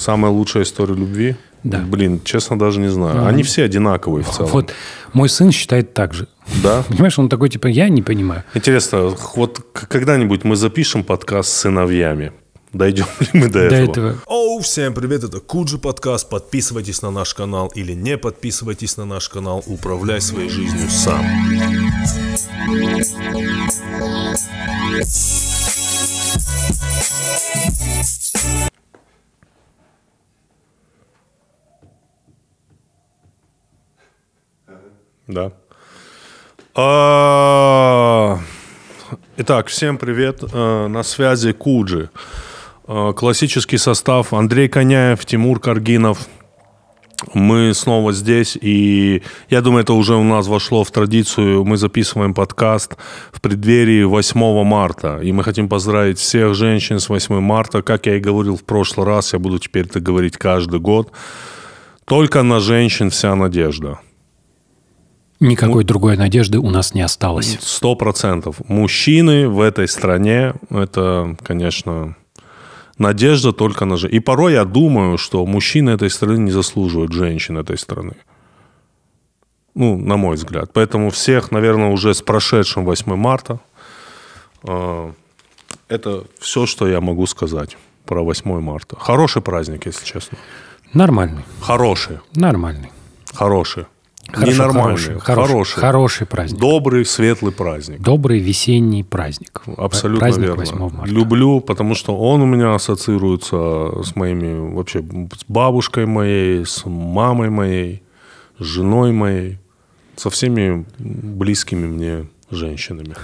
Самая лучшая история любви? Да. Блин, честно, даже не знаю. Mm. Они ну, все одинаковые в целом. Вот мой сын считает так же. Да? Понимаешь, он такой, типа, я не понимаю. Интересно, вот когда-нибудь мы запишем подкаст с сыновьями? Дойдем ли мы до, до этого? этого? Оу, всем привет, это Куджи подкаст. Подписывайтесь на наш канал или не подписывайтесь на наш канал. Управляй своей жизнью сам. Да. А, итак, всем привет. Э, на связи Куджи. Э, классический состав Андрей Коняев, Тимур Каргинов. Мы снова здесь, и я думаю, это уже у нас вошло в традицию. Мы записываем подкаст в преддверии 8 марта, и мы хотим поздравить всех женщин с 8 марта. Как я и говорил в прошлый раз, я буду теперь это говорить каждый год. Только на женщин вся надежда. Никакой Му... другой надежды у нас не осталось. Сто процентов. Мужчины в этой стране, это, конечно, надежда только на женщин. И порой я думаю, что мужчины этой страны не заслуживают женщин этой страны. Ну, на мой взгляд. Поэтому всех, наверное, уже с прошедшим 8 марта. Э, это все, что я могу сказать про 8 марта. Хороший праздник, если честно. Нормальный. Хороший. Нормальный. Хороший. Хорошо, Ненормальный. Хороший, хороший, хороший. Хороший праздник. Добрый, светлый праздник. Добрый весенний праздник. Абсолютно праздник верно. 8 марта. Люблю, потому что он у меня ассоциируется с моими, вообще, с бабушкой моей, с мамой моей, с женой моей, со всеми близкими мне женщинами.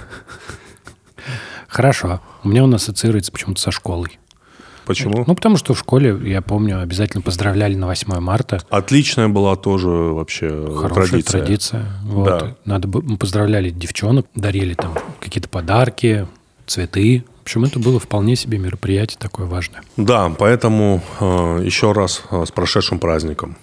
Хорошо. У меня он ассоциируется почему-то со школой. Почему? Ну, потому что в школе, я помню, обязательно поздравляли на 8 марта. Отличная была тоже вообще Хорошая традиция. традиция. Вот. Да. Надо, мы поздравляли девчонок, дарили там какие-то подарки, цветы. В общем, это было вполне себе мероприятие такое важное. Да, поэтому э, еще раз э, с прошедшим праздником.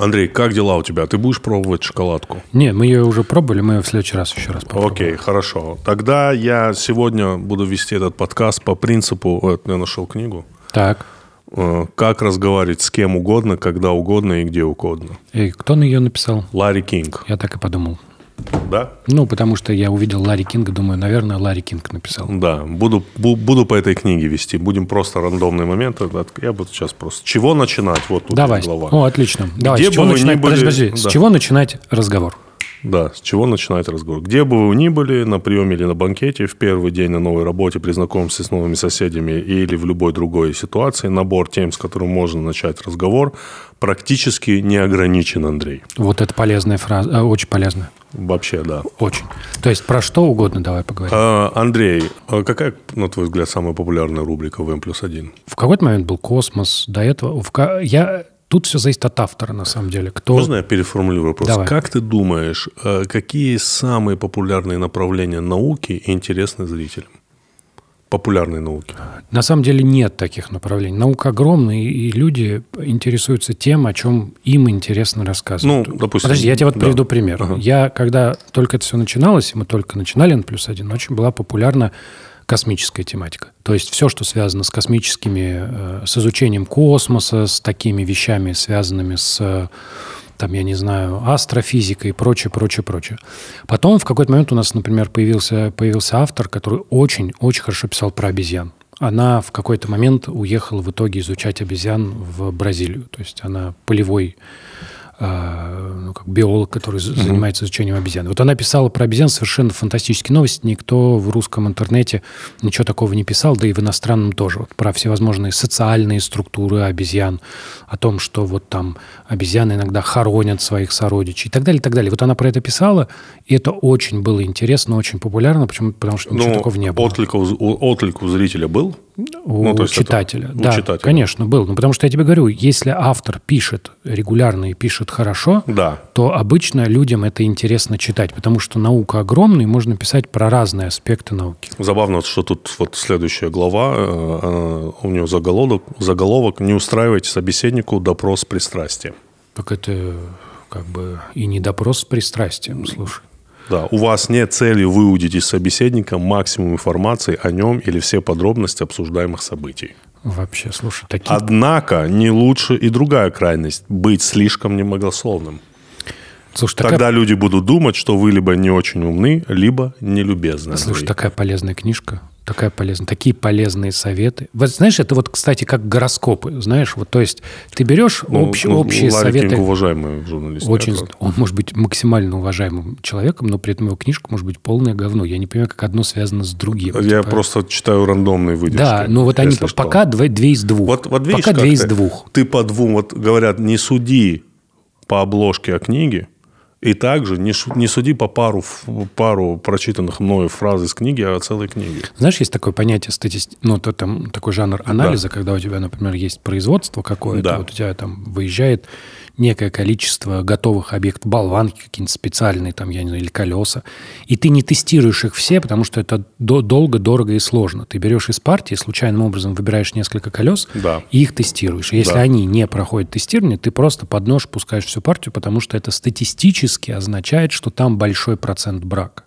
Андрей, как дела у тебя? Ты будешь пробовать шоколадку? Не, мы ее уже пробовали, мы ее в следующий раз еще раз попробуем. Окей, хорошо. Тогда я сегодня буду вести этот подкаст по принципу... Вот, я нашел книгу. Так. Э, как разговаривать с кем угодно, когда угодно и где угодно. И кто на ее написал? Ларри Кинг. Я так и подумал да? Ну, потому что я увидел Ларри Кинга, думаю, наверное, Ларри Кинг написал. Да, буду, бу, буду по этой книге вести. Будем просто рандомные моменты. Я буду сейчас просто... чего начинать? Вот тут Давай. глава. О, отлично. Давай, Где с чего начинать? Были... Подожди, подожди. Да. С чего начинать разговор? Да, с чего начинать разговор. Где бы вы ни были, на приеме или на банкете, в первый день на новой работе, при знакомстве с новыми соседями или в любой другой ситуации, набор тем, с которым можно начать разговор, практически не ограничен, Андрей. Вот это полезная фраза, э, очень полезная. Вообще, да. Очень. То есть про что угодно давай поговорим. А, Андрей, а какая, на твой взгляд, самая популярная рубрика в М плюс один? В какой-то момент был космос, до этого... В, я Тут все зависит от автора, на самом деле. Кто... Можно я переформулирую вопрос? Давай. Как ты думаешь, э, какие самые популярные направления науки интересны зрителям? популярной науки? На самом деле нет таких направлений. Наука огромная, и люди интересуются тем, о чем им интересно рассказывать. Ну, допустим. Подожди, я тебе вот да. приведу пример. Ага. Я, когда только это все начиналось, мы только начинали на плюс один, очень была популярна космическая тематика. То есть все, что связано с космическими, э, с изучением космоса, с такими вещами, связанными с там, я не знаю, астрофизика и прочее, прочее, прочее. Потом в какой-то момент у нас, например, появился, появился автор, который очень-очень хорошо писал про обезьян. Она в какой-то момент уехала в итоге изучать обезьян в Бразилию. То есть она полевой а, ну, как биолог, который mm-hmm. занимается изучением обезьян. Вот она писала про обезьян совершенно фантастические новости. Никто в русском интернете ничего такого не писал, да и в иностранном тоже. Вот про всевозможные социальные структуры обезьян, о том, что вот там обезьяны иногда хоронят своих сородичей и так далее, и так далее. Вот она про это писала, и это очень было интересно, очень популярно, почему? потому что ничего Но ну, такого не было. Отклик у, отклик у зрителя был? У ну, то есть читателя. Это, да, у читателя. конечно, был. Но ну, потому что я тебе говорю, если автор пишет регулярно и пишет пишут хорошо, да. то обычно людям это интересно читать, потому что наука огромная, и можно писать про разные аспекты науки. Забавно, что тут вот следующая глава, э, э, у нее заголовок, заголовок «Не устраивайте собеседнику допрос пристрастия». Так это как бы и не допрос с пристрастием, слушай. Да, у вас нет цели выудить из собеседника максимум информации о нем или все подробности обсуждаемых событий. Вообще, слушай, такие... Однако не лучше и другая крайность – быть слишком немногословным. Слушай, такая... Тогда люди будут думать, что вы либо не очень умны, либо нелюбезны. Слушай, такая полезная книжка. Такая полезная, такие полезные советы. Вот знаешь, это вот, кстати, как гороскопы, знаешь, вот, то есть ты берешь ну, общ, ну, общие Ларри советы. Кинг уважаемый журналист. Очень, правда. он может быть максимально уважаемым человеком, но при этом его книжка может быть полное говно. Я не понимаю, как одно связано с другим. Я типа... просто читаю рандомные выдержки. Да, но ну вот они что. пока две, две из двух. Вот, вот видишь, пока две из двух. Ты по двум, вот говорят, не суди по обложке о книге, и также не, не суди по пару, пару прочитанных мною фраз из книги, а целой книги. Знаешь, есть такое понятие статистики, ну, то, там, такой жанр анализа, да. когда у тебя, например, есть производство какое-то, да. вот у тебя там выезжает некое количество готовых объектов, болванки какие-нибудь специальные, там, я не знаю, или колеса, и ты не тестируешь их все, потому что это долго, дорого и сложно. Ты берешь из партии, случайным образом выбираешь несколько колес да. и их тестируешь. Если да. они не проходят тестирование, ты просто под нож пускаешь всю партию, потому что это статистически означает, что там большой процент брака.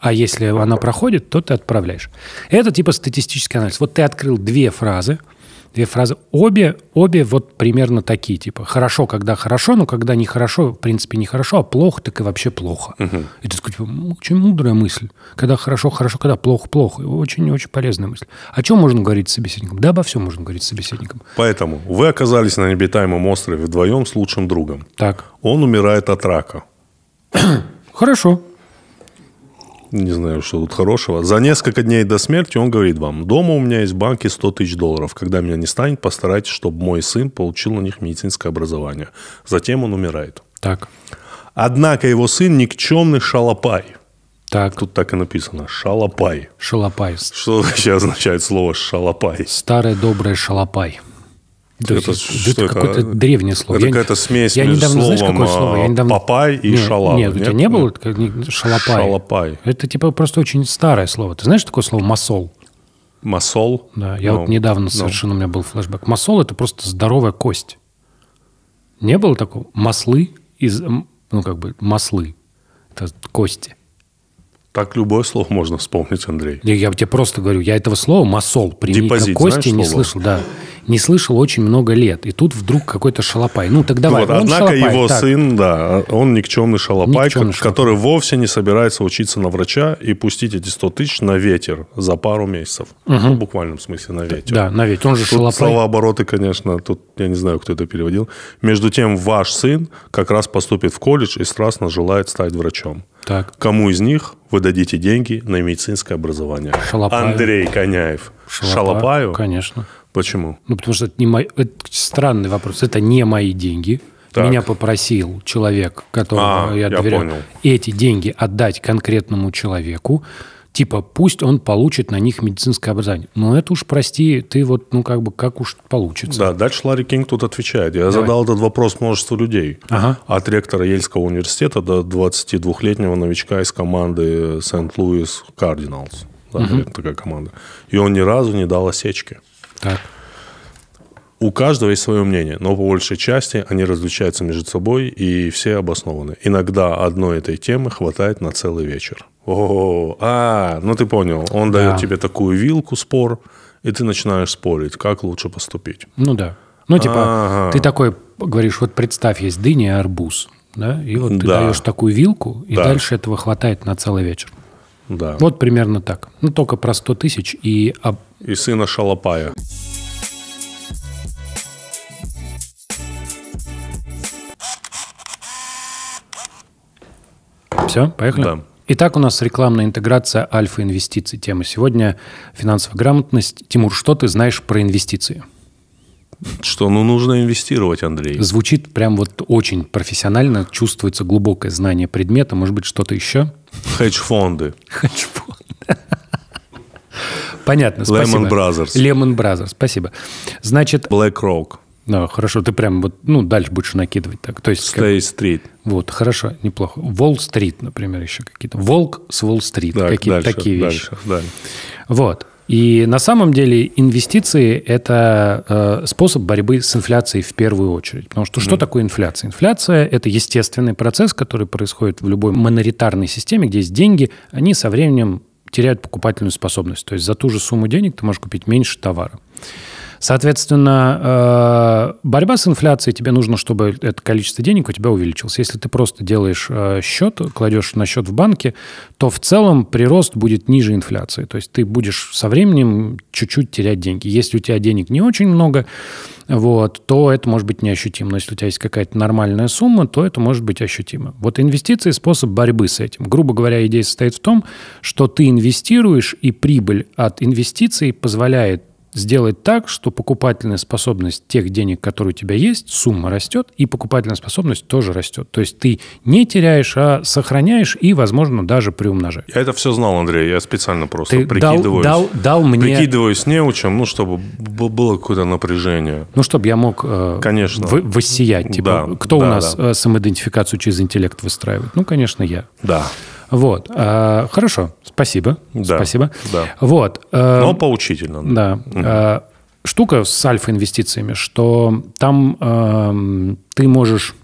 А если она проходит, то ты отправляешь. Это типа статистический анализ. Вот ты открыл две фразы – две фразы. Обе, обе вот примерно такие, типа, хорошо, когда хорошо, но когда нехорошо, в принципе, нехорошо, а плохо, так и вообще плохо. Угу. И ты типа, очень мудрая мысль. Когда хорошо, хорошо, когда плохо, плохо. Очень-очень полезная мысль. О чем можно говорить с собеседником? Да обо всем можно говорить с собеседником. Поэтому вы оказались на необитаемом острове вдвоем с лучшим другом. Так. Он умирает от рака. Хорошо не знаю, что тут хорошего. За несколько дней до смерти он говорит вам, дома у меня есть банки 100 тысяч долларов. Когда меня не станет, постарайтесь, чтобы мой сын получил на них медицинское образование. Затем он умирает. Так. Однако его сын никчемный шалопай. Так. Тут так и написано. Шалопай. Шалопай. Что вообще означает слово шалопай? Старый добрый шалопай. Да это, это, какое-то древнее слово. Это какая-то смесь я между недавно, словом знаешь, какое слово? Я а, недавно... папай и нет, шалава. Нет, нет, у тебя не было нет. шалапай. Шалопай. Это типа просто очень старое слово. Ты знаешь такое слово масол? Масол? Да, я ну, вот недавно ну. совершенно у меня был флешбэк. Масол – это просто здоровая кость. Не было такого? Маслы из... Ну, как бы маслы. Это кости. Так любое слово можно вспомнить, Андрей. Я, я тебе просто говорю, я этого слова масол при Депозит, кости знаешь, не слышал, да не слышал очень много лет. И тут вдруг какой-то шалопай. Ну, так давай. Вот, он однако шалопай, его так. сын, да, он никчемный шалопай, никчемный шалопай, который вовсе не собирается учиться на врача и пустить эти 100 тысяч на ветер за пару месяцев. Угу. Ну, в буквальном смысле на ветер. Да, на ветер. Он же тут шалопай. слова обороты, конечно, тут я не знаю, кто это переводил. Между тем, ваш сын как раз поступит в колледж и страстно желает стать врачом. Так. Кому из них вы дадите деньги на медицинское образование? Шалопаю. Андрей Коняев. Шалопаю? Шалопаю? Конечно. Почему? Ну, потому что это, не мо... это странный вопрос. Это не мои деньги. Так. Меня попросил человек, которому а, я доверяю, я понял. эти деньги отдать конкретному человеку. Типа, пусть он получит на них медицинское образование. Но это уж, прости, ты вот, ну, как бы, как уж получится. Да, дальше Ларри Кинг тут отвечает. Я Давай. задал этот вопрос множеству людей. Ага. От ректора Ельского университета до 22-летнего новичка из команды Сент-Луис Кардиналс. Да, угу. такая команда. И он ни разу не дал осечки. Так. У каждого есть свое мнение, но по большей части они различаются между собой и все обоснованы. Иногда одной этой темы хватает на целый вечер. О, а, ну ты понял, он да. дает тебе такую вилку спор, и ты начинаешь спорить, как лучше поступить. Ну да. Ну типа А-а-а. ты такой говоришь, вот представь, есть дыня и арбуз, да, и вот ты да. даешь такую вилку, и да. дальше этого хватает на целый вечер. Да. Вот примерно так. Ну, только про 100 тысяч и... И сына Шалопая. Все, поехали? Да. Итак, у нас рекламная интеграция альфа-инвестиций. Тема сегодня – финансовая грамотность. Тимур, что ты знаешь про инвестиции? Что, ну, нужно инвестировать, Андрей. Звучит прям вот очень профессионально, чувствуется глубокое знание предмета. Может быть, что-то еще? Хедж-фонды. Хедж-фонды. Понятно, спасибо. Лемон Бразерс. Лемон Бразерс, спасибо. Значит... Black Rock. Да, хорошо, ты прям вот, ну, дальше будешь накидывать так. То есть... Стей стрит. Вот, хорошо, неплохо. Волл-стрит, например, еще какие-то. Волк с Волл-стрит. Да, какие-то такие вещи. Дальше, дальше. Вот. И на самом деле инвестиции – это э, способ борьбы с инфляцией в первую очередь. Потому что что mm. такое инфляция? Инфляция – это естественный процесс, который происходит в любой монетарной системе, где есть деньги, они со временем теряют покупательную способность. То есть за ту же сумму денег ты можешь купить меньше товара. Соответственно, э, борьба с инфляцией, тебе нужно, чтобы это количество денег у тебя увеличилось. Если ты просто делаешь э, счет, кладешь на счет в банке, то в целом прирост будет ниже инфляции. То есть ты будешь со временем чуть-чуть терять деньги. Если у тебя денег не очень много, вот, то это может быть неощутимо. Но если у тебя есть какая-то нормальная сумма, то это может быть ощутимо. Вот инвестиции – способ борьбы с этим. Грубо говоря, идея состоит в том, что ты инвестируешь, и прибыль от инвестиций позволяет сделать так, что покупательная способность тех денег, которые у тебя есть, сумма растет, и покупательная способность тоже растет. То есть ты не теряешь, а сохраняешь и, возможно, даже приумножаешь. Я это все знал, Андрей, я специально просто ты прикидываюсь. Дал, дал, дал мне... Прикидываюсь неучим, ну, чтобы было какое-то напряжение. Ну, чтобы я мог э, конечно. В, воссиять. Типа, да, кто да, у нас да. Э, самоидентификацию через интеллект выстраивает? Ну, конечно, я. Да. Вот. А, хорошо, спасибо. Да, спасибо. Да. Вот. Э, Но поучительно. Да. да. Э, штука с альфа-инвестициями, что там э, ты можешь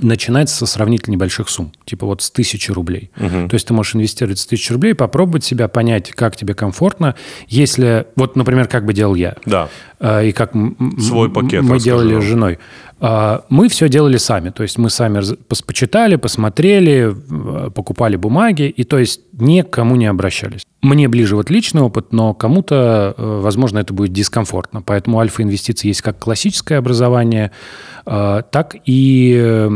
начинать со сравнительно небольших сумм типа вот с тысячи рублей. Угу. То есть ты можешь инвестировать с тысячи рублей, попробовать себя, понять, как тебе комфортно. Если, вот, например, как бы делал я. Да. А, и как Свой пакет мы расскажу. делали с женой. А, мы все делали сами. То есть мы сами почитали, посмотрели, а, покупали бумаги. И то есть ни к кому не обращались. Мне ближе вот личный опыт, но кому-то, э, возможно, это будет дискомфортно. Поэтому альфа-инвестиции есть как классическое образование, так и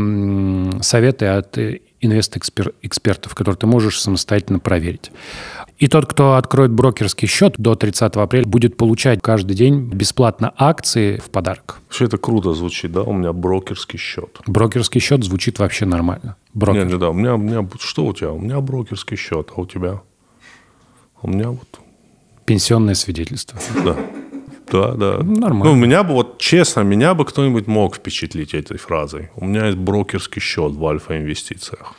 советы от э, инвест-экспертов, которые ты можешь самостоятельно проверить. И тот, кто откроет брокерский счет до 30 апреля, будет получать каждый день бесплатно акции в подарок. Все это круто звучит, да? У меня брокерский счет. Брокерский счет звучит вообще нормально. Брокер. Нет, да, у меня, у меня, что у тебя? У меня брокерский счет, а у тебя? У меня вот... Пенсионное свидетельство. Да. Да, да. Ну, нормально. Ну, меня бы, вот честно, меня бы кто-нибудь мог впечатлить этой фразой. У меня есть брокерский счет в Альфа-инвестициях.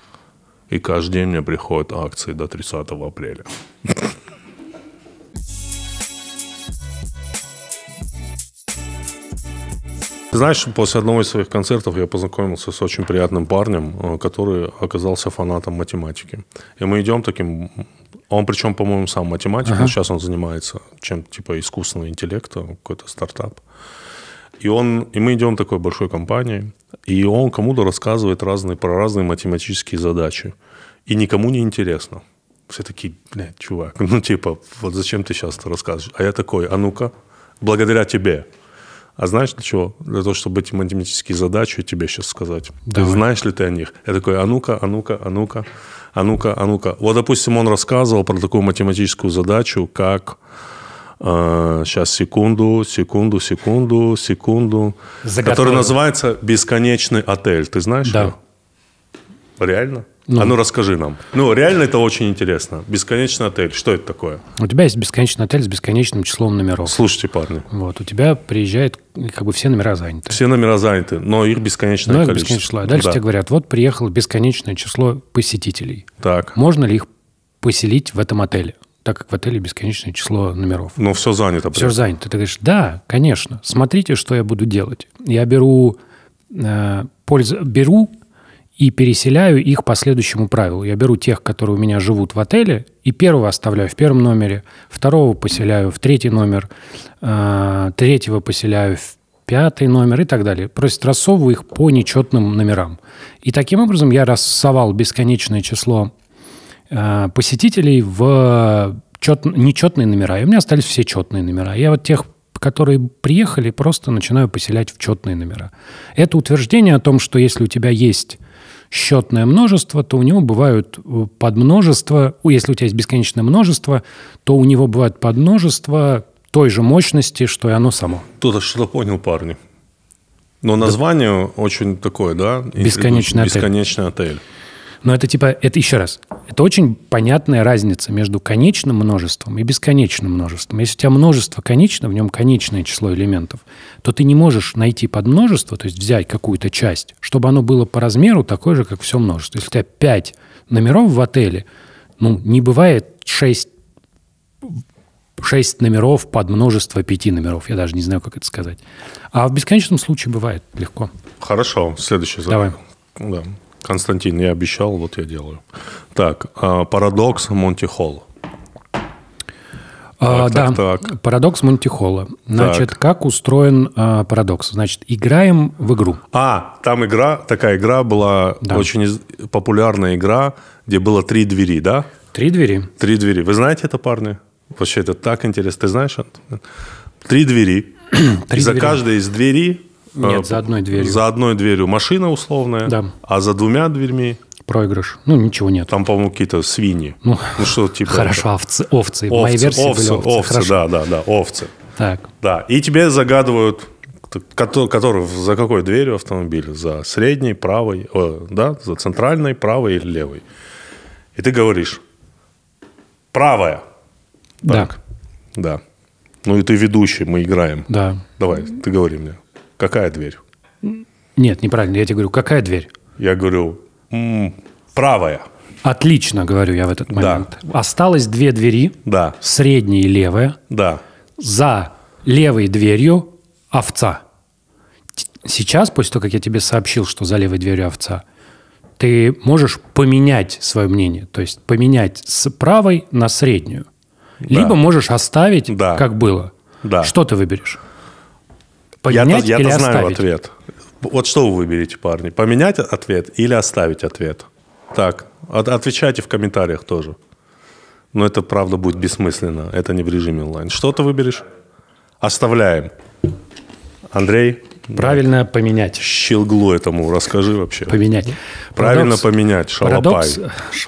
И каждый день мне приходят акции до 30 апреля. Знаешь, после одного из своих концертов я познакомился с очень приятным парнем, э, который оказался фанатом математики. И мы идем таким... Он причем, по-моему, сам математик, ага. но сейчас он занимается чем-то типа искусственного интеллекта, э, какой-то стартап. И, он, и мы идем такой большой компанией, и он кому-то рассказывает разные, про разные математические задачи. И никому не интересно. Все такие, блядь, чувак, ну типа, вот зачем ты сейчас это рассказываешь? А я такой, а ну-ка, благодаря тебе. А знаешь для чего? Для того, чтобы эти математические задачи тебе сейчас сказать. Давай. Ты знаешь ли ты о них? Я такой, а ну-ка, а ну-ка, а ну-ка, а ну-ка, а ну-ка. Вот, допустим, он рассказывал про такую математическую задачу, как... Э, сейчас, секунду, секунду, секунду, секунду. Заготовил. Который называется «Бесконечный отель». Ты знаешь да. его? Реально? Ну. А ну расскажи нам. Ну, реально это очень интересно. Бесконечный отель. Что это такое? У тебя есть бесконечный отель с бесконечным числом номеров. Слушайте, парни. Вот, у тебя приезжают как бы все номера заняты. Все номера заняты, но их бесконечное но их Бесконечное число. А дальше да. тебе говорят, вот приехало бесконечное число посетителей. Так. Можно ли их поселить в этом отеле? так как в отеле бесконечное число номеров. Но все занято. Все занято. Ты говоришь, да, конечно, смотрите, что я буду делать. Я беру, э, пользу, беру и переселяю их по следующему правилу. Я беру тех, которые у меня живут в отеле, и первого оставляю в первом номере, второго поселяю в третий номер, а, третьего поселяю в пятый номер и так далее. Просто рассовываю их по нечетным номерам. И таким образом я рассовал бесконечное число а, посетителей в чет, нечетные номера. И у меня остались все четные номера. Я вот тех которые приехали, просто начинаю поселять в четные номера. Это утверждение о том, что если у тебя есть счетное множество, то у него бывают э, подмножества, если у тебя есть бесконечное множество, то у него бывают подмножества той же мощности, что и оно само. Тут я что-то понял, парни. Но название да. очень такое, да? Бесконечный, бесконечный отель. Бесконечный отель. Но это типа, это еще раз, это очень понятная разница между конечным множеством и бесконечным множеством. Если у тебя множество конечно, в нем конечное число элементов, то ты не можешь найти подмножество, то есть взять какую-то часть, чтобы оно было по размеру такое же, как все множество. Если у тебя 5 номеров в отеле, ну, не бывает 6 6 номеров под множество 5 номеров. Я даже не знаю, как это сказать. А в бесконечном случае бывает легко. Хорошо, следующий задание. Давай. Да. Константин, я обещал, вот я делаю. Так, а, парадокс Монти-Холл. А, так, да, так. парадокс Монтихола. Значит, так. как устроен а, парадокс? Значит, играем в игру. А, там игра, такая игра была, да. очень популярная игра, где было три двери, да? Три двери. Три двери. Вы знаете это, парни? Вообще, это так интересно. Ты знаешь? Три двери. три и двери. за каждой из двери нет, э, за одной дверью. За одной дверью машина условная, да. а за двумя дверьми проигрыш. Ну, ничего нет. Там, по-моему, какие-то свиньи. Ну, ну что типа... Хорошо, это? овцы. Овцы. овцы. В моей версии овцы, были овцы. Овцы, да, да, да, овцы. Так. Да, и тебе загадывают, который, за какой дверью автомобиль? За средней, правой, э, да, за центральной, правой или левой. И ты говоришь, правая. Так. Да. Да. Ну и ты ведущий, мы играем. Да. Давай, ты говори мне. Какая дверь? Нет, неправильно. Я тебе говорю, какая дверь? Я говорю, м-м, правая. Отлично, говорю я в этот момент. Да. Осталось две двери. Да. Средняя и левая. Да. За левой дверью овца. Сейчас, после того, как я тебе сообщил, что за левой дверью овца, ты можешь поменять свое мнение. То есть поменять с правой на среднюю. Да. Либо можешь оставить, да. как было. Да. Что ты выберешь? Поменять я-то, или я-то оставить? знаю ответ. Вот что вы выберете, парни? Поменять ответ или оставить ответ? Так, от- отвечайте в комментариях тоже. Но это, правда, будет бессмысленно. Это не в режиме онлайн. Что ты выберешь? Оставляем. Андрей? Правильно да. поменять. Щелглу этому расскажи вообще. Поменять. Правильно Парадокс. поменять, шалопай. Парадокс.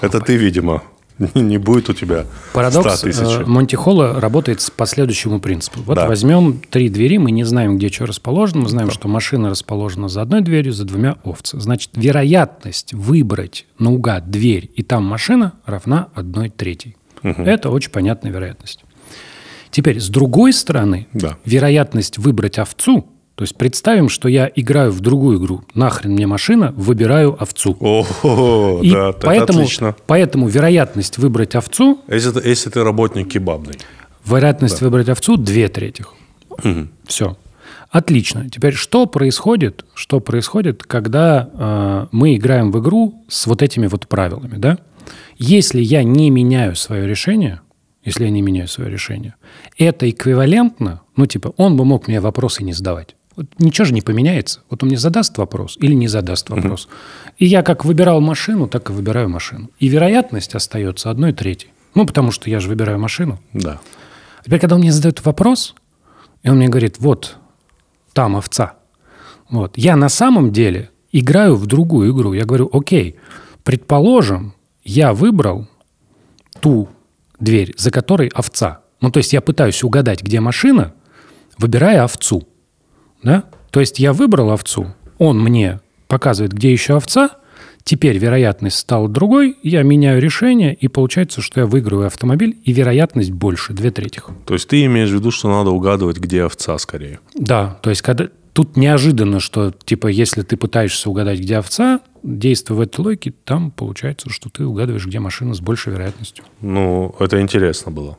Это ты, видимо. не будет у тебя Парадокс 100 тысяч. Э, Монтихоло работает по следующему принципу. Вот да. возьмем три двери, мы не знаем, где что расположено, мы знаем, да. что машина расположена за одной дверью, за двумя овцами. Значит, вероятность выбрать наугад дверь и там машина равна одной третьей. Угу. Это очень понятная вероятность. Теперь, с другой стороны, да. вероятность выбрать овцу то есть представим, что я играю в другую игру. Нахрен мне машина, выбираю овцу. О, и да, поэтому, отлично. Поэтому вероятность выбрать овцу... Если, если ты работник кебабный. Вероятность да. выбрать овцу две третьих. Угу. Все. Отлично. Теперь что происходит, что происходит, когда э, мы играем в игру с вот этими вот правилами, да? Если я не меняю свое решение, если я не меняю свое решение, это эквивалентно, ну типа, он бы мог мне вопросы не задавать. Вот ничего же не поменяется. Вот он мне задаст вопрос или не задаст вопрос. Угу. И я как выбирал машину, так и выбираю машину. И вероятность остается одной третьей. Ну, потому что я же выбираю машину. Да. теперь, когда он мне задает вопрос, и он мне говорит, вот, там овца. Вот. Я на самом деле играю в другую игру. Я говорю, окей, предположим, я выбрал ту дверь, за которой овца. Ну, то есть я пытаюсь угадать, где машина, выбирая овцу. Да? То есть я выбрал овцу, он мне показывает, где еще овца, теперь вероятность стала другой, я меняю решение, и получается, что я выигрываю автомобиль, и вероятность больше, две третьих. То есть ты имеешь в виду, что надо угадывать, где овца скорее? Да, то есть когда тут неожиданно, что типа если ты пытаешься угадать, где овца, действуя в этой логике, там получается, что ты угадываешь, где машина с большей вероятностью. Ну, это интересно было.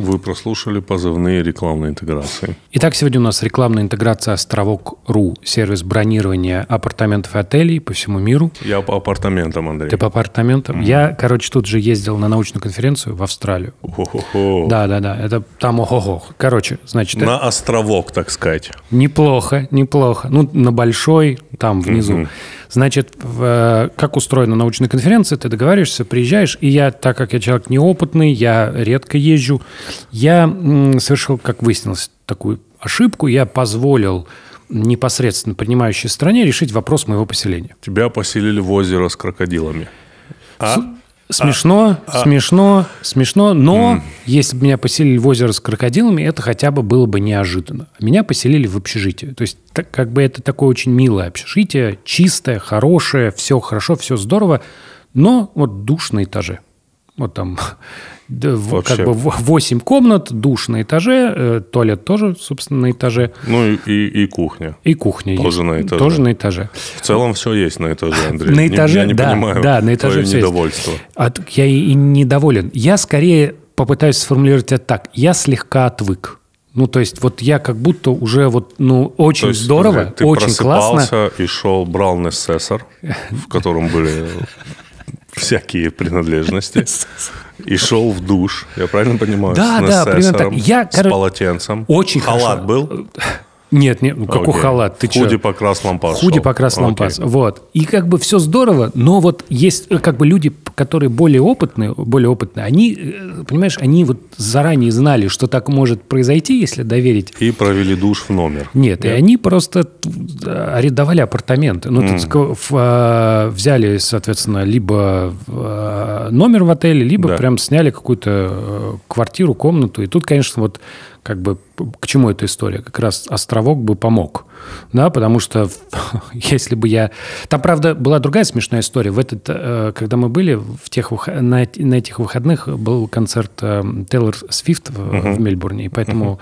Вы прослушали позывные рекламной интеграции. Итак, сегодня у нас рекламная интеграция «Островок.ру», сервис бронирования апартаментов и отелей по всему миру. Я по апартаментам, Андрей. Ты по апартаментам? Mm. Я, короче, тут же ездил на научную конференцию в Австралию. О-хо-хо. Да-да-да, это там охо-хо. Короче, значит... На это... островок, так сказать. Неплохо, неплохо. Ну, на большой, там внизу. Mm-hmm. Значит, э, как устроена научная конференция, ты договариваешься, приезжаешь, и я, так как я человек неопытный, я редко езжу, я совершил, как выяснилось, такую ошибку, я позволил непосредственно принимающей стране решить вопрос моего поселения. Тебя поселили в озеро с крокодилами. А? Смешно, а, смешно, а... смешно, но mm. если бы меня поселили в озеро с крокодилами, это хотя бы было бы неожиданно. Меня поселили в общежитие. То есть так, как бы это такое очень милое общежитие, чистое, хорошее, все хорошо, все здорово, но вот душ на этаже. Вот там Вообще. как бы 8 комнат, душ на этаже, э, туалет тоже, собственно, на этаже. Ну и, и, и кухня. И кухня тоже есть. на этаже. Тоже на этаже. В целом все есть на этаже, Андрей. На этаже, я не да, понимаю да, на этаже все недовольство. Есть. А я и недоволен. Я скорее попытаюсь сформулировать это так. Я слегка отвык. Ну, то есть, вот я как будто уже вот, ну, очень то есть, здорово, ты очень классно. Ты просыпался и шел, брал Нессессор, в котором были всякие принадлежности и шел в душ, я правильно понимаю? Да, с да, примерно так. Я, с короче, полотенцем. Очень Халат хорошо. был? Э, нет, нет, ну какой okay. халат? Ты Худи по покрас лампас. Худи по покрас лампас, вот. И как бы все здорово, но вот есть э, как бы люди, которые более опытные, более опытные, они, э, понимаешь, они вот заранее знали, что так может произойти, если доверить. И провели душ в номер. Нет, нет? и они просто э, арендовали апартаменты. Ну, mm. тут в, взяли, соответственно, либо номер в отеле, либо да. прям сняли какую-то квартиру, комнату. И тут, конечно, вот как бы к чему эта история? Как раз островок бы помог. Да, потому что если бы я... Там, правда, была другая смешная история. В этот, э, когда мы были в тех, на, на этих выходных, был концерт э, Тейлор Свифт в, угу. в Мельбурне, и поэтому, угу.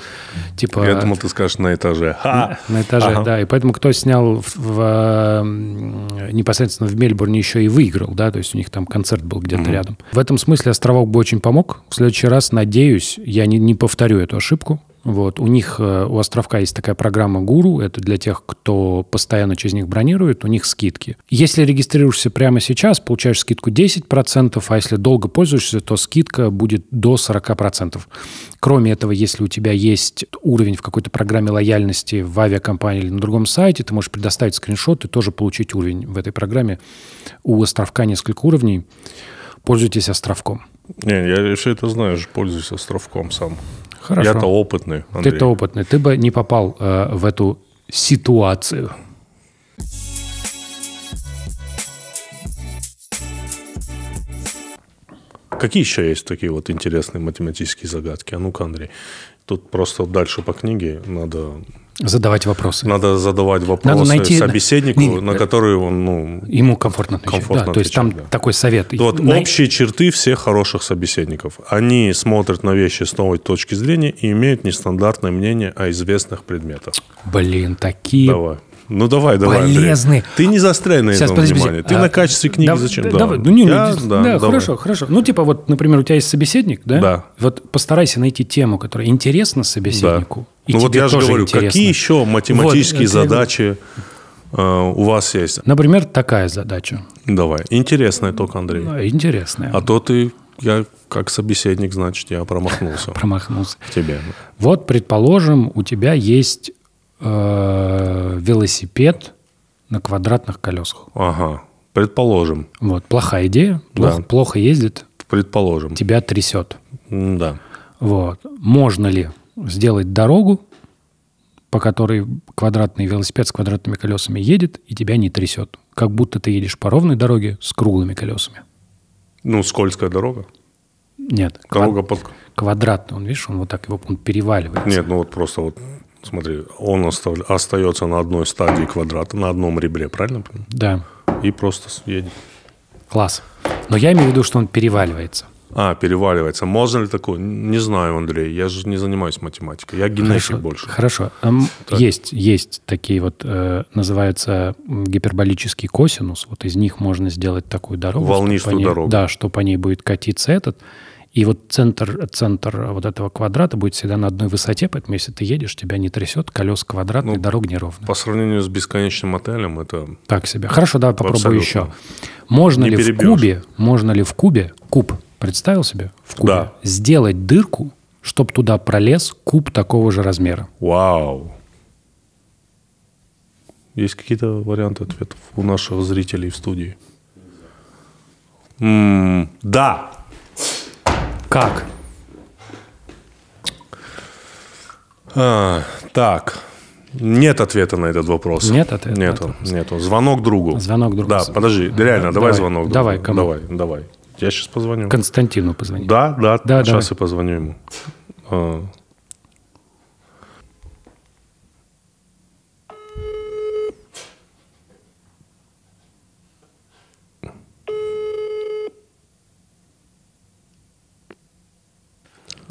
типа... Я думал, ты скажешь на этаже. На, на этаже, ага. да. И поэтому кто снял в, в, э, непосредственно в Мельбурне еще и выиграл, да, то есть у них там концерт был где-то угу. рядом. В этом смысле островок бы очень помог. В следующий раз, надеюсь, я не, не повторю эту ошибку, вот. У них, э, у Островка есть такая программа «Гуру». Это для тех, кто постоянно через них бронирует. У них скидки. Если регистрируешься прямо сейчас, получаешь скидку 10%, а если долго пользуешься, то скидка будет до 40%. Кроме этого, если у тебя есть уровень в какой-то программе лояльности в авиакомпании или на другом сайте, ты можешь предоставить скриншот и тоже получить уровень в этой программе. У Островка несколько уровней. Пользуйтесь Островком. Не, я все это знаю, пользуюсь Островком сам. Хорошо. Я-то опытный. Андрей. Ты-то опытный. Ты бы не попал э, в эту ситуацию. Какие еще есть такие вот интересные математические загадки? А ну-ка, Андрей. Тут просто дальше по книге надо Задавать вопросы. Надо задавать вопросы Надо найти... собеседнику, не, на э, который он... Ну, Ему комфортно отвечать. Комфортно да, отвечать, то есть там да. такой совет. Вот Най... общие черты всех хороших собеседников. Они смотрят на вещи с новой точки зрения и имеют нестандартное мнение о известных предметах. Блин, такие Давай. Ну давай, давай. Полезный. Андрей. Ты не застряй на Сейчас, этом подожди, внимание. Ты а, на качестве книги да, зачем? Да, Давай. Ну, не, ну, я, ну, да, да давай. хорошо, хорошо. Ну, типа, вот, например, у тебя есть собеседник, да? Да. Вот постарайся найти тему, которая интересна собеседнику. Да. И ну, вот я же говорю, интересно. какие еще математические вот, задачи э, у вас есть? Например, такая задача. Давай. Интересная только, Андрей. Ну, интересная. А то ты я как собеседник, значит, я промахнулся. Промахнулся. К тебе. Вот, предположим, у тебя есть Э, велосипед на квадратных колесах. Ага, предположим. Вот, плохая идея, плохо, да. плохо ездит. Предположим. Тебя трясет. Да. Вот. Можно ли сделать дорогу, по которой квадратный велосипед с квадратными колесами едет, и тебя не трясет? Как будто ты едешь по ровной дороге с круглыми колесами. Ну, скользкая дорога. Нет. Дорога квад... под... Квадратный, он, видишь, он вот так его он переваливается. Нет, ну вот просто вот Смотри, он остается на одной стадии квадрата, на одном ребре, правильно? Да. И просто едет. Класс. Но я имею в виду, что он переваливается. А, переваливается. Можно ли такое? Не знаю, Андрей. Я же не занимаюсь математикой. Я генетик больше. Хорошо. Так. Есть, есть такие вот, э, называются гиперболический косинус. Вот из них можно сделать такую дорогу. Волнистую ней, дорогу. Да, что по ней будет катиться этот. И вот центр, центр вот этого квадрата будет всегда на одной высоте, поэтому если ты едешь, тебя не трясет, колес квадратные, ну, дорог неровно. По сравнению с бесконечным отелем это... Так себе. Хорошо, давай попробую Абсолютно. еще. Можно не ли перебьешь. в кубе, можно ли в кубе, куб, представил себе, в кубе, да. сделать дырку, чтобы туда пролез куб такого же размера? Вау! Есть какие-то варианты ответов у наших зрителей в студии? М-м- да, как? А, так. Нет ответа на этот вопрос. Нет ответа. Нету, нет нету. Звонок другу. Звонок другу. Да, подожди, реально, давай, давай звонок другу. Давай, кому? Давай, давай. Я сейчас позвоню. Константину позвоню. Да, да, да сейчас давай. я позвоню ему. А,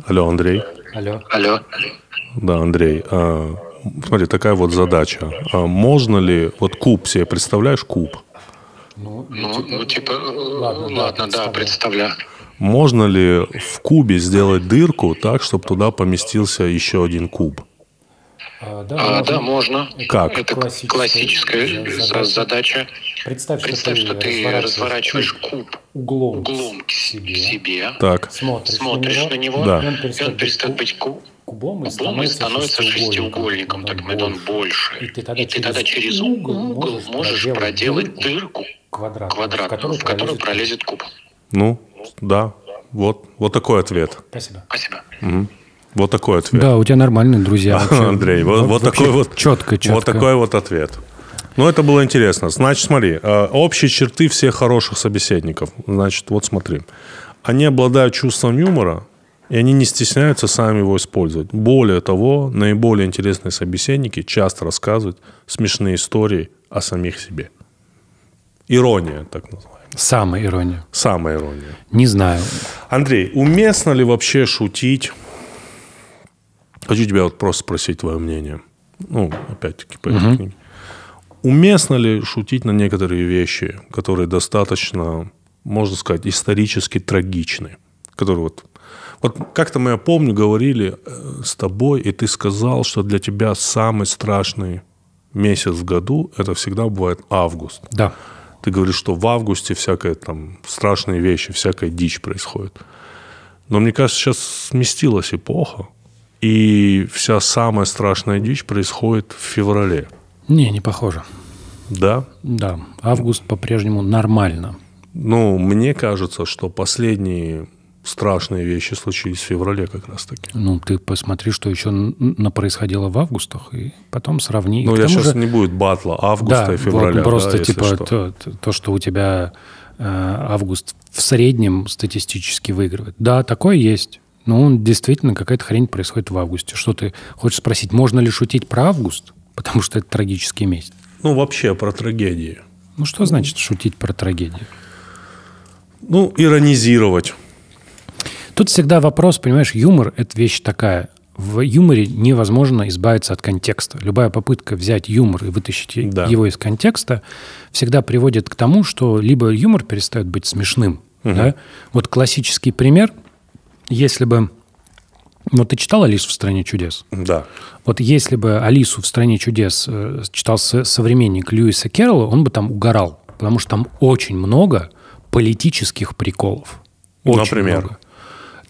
Алло, Андрей. Алло. Алло. Да, Андрей. А, смотри, такая вот задача. А можно ли... Вот куб себе представляешь? Куб. Ну, ну, ну типа, ну, типа ладно, ладно да, представляю. да, представляю. Можно ли в кубе сделать дырку так, чтобы туда поместился еще один куб? А, да, а, можно. да можно. Как? Это классическая, классическая задача. задача. Представь, Представь что, что ты разворачиваешь, разворачиваешь куб углом, углом к себе, к себе так. смотришь, смотришь на него, да. и он перестает, он перестает быть куб, кубом и становится, становится шестиугольником, так он, он больше. И ты тогда, и через, ты тогда через угол, угол можешь проделать дырку квадратную, квадратную в которую, в которую пролезет куб. Ну, да, вот, вот такой ответ. Спасибо. Спасибо. Угу. Вот такой ответ. Да, у тебя нормальные друзья. Андрей, вот, вот такой вот четко, четко. Вот такой вот ответ. Ну, это было интересно. Значит, смотри, э, общие черты всех хороших собеседников. Значит, вот смотри. Они обладают чувством юмора, и они не стесняются сами его использовать. Более того, наиболее интересные собеседники часто рассказывают смешные истории о самих себе. Ирония, так называемая. Самая ирония. Самая ирония. Не знаю. Андрей, уместно ли вообще шутить? Хочу тебя вот просто спросить твое мнение. Ну, опять-таки, по этой угу. книге уместно ли шутить на некоторые вещи, которые достаточно, можно сказать, исторически трагичны, которые вот вот как-то мы, я помню, говорили э, с тобой, и ты сказал, что для тебя самый страшный месяц в году – это всегда бывает август. Да. Ты говоришь, что в августе всякая там страшные вещи, всякая дичь происходит. Но мне кажется, сейчас сместилась эпоха, и вся самая страшная дичь происходит в феврале. Не, не похоже. Да? Да. Август по-прежнему нормально. Ну, мне кажется, что последние страшные вещи случились в феврале как раз-таки. Ну, ты посмотри, что еще на происходило в августах, и потом сравни. Ну, я сейчас же... не будет батла августа да, и февраля. Вот просто да, типа что. То, то, что у тебя э, август в среднем статистически выигрывает. Да, такое есть. Но он действительно какая-то хрень происходит в августе. Что ты хочешь спросить, можно ли шутить про август? потому что это трагический месяц. Ну, вообще про трагедии. Ну, что значит шутить про трагедию? Ну, иронизировать. Тут всегда вопрос, понимаешь, юмор – это вещь такая. В юморе невозможно избавиться от контекста. Любая попытка взять юмор и вытащить да. его из контекста всегда приводит к тому, что либо юмор перестает быть смешным. Угу. Да? Вот классический пример. Если бы вот ты читал «Алису в стране чудес»? Да. Вот если бы «Алису в стране чудес» э, читал современник Льюиса Керролла, он бы там угорал, потому что там очень много политических приколов. Очень Например? Много.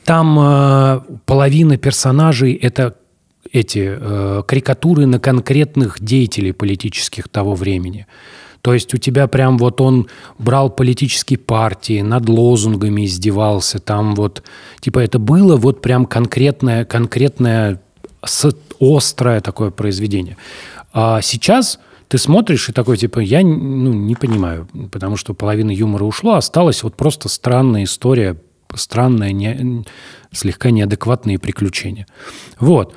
Там э, половина персонажей – это эти э, карикатуры на конкретных деятелей политических того времени – то есть у тебя прям вот он брал политические партии, над лозунгами издевался, там вот, типа это было вот прям конкретное, конкретное острое такое произведение. А сейчас ты смотришь и такой, типа, я ну, не понимаю, потому что половина юмора ушла осталась вот просто странная история, странные, не, слегка неадекватные приключения. Вот.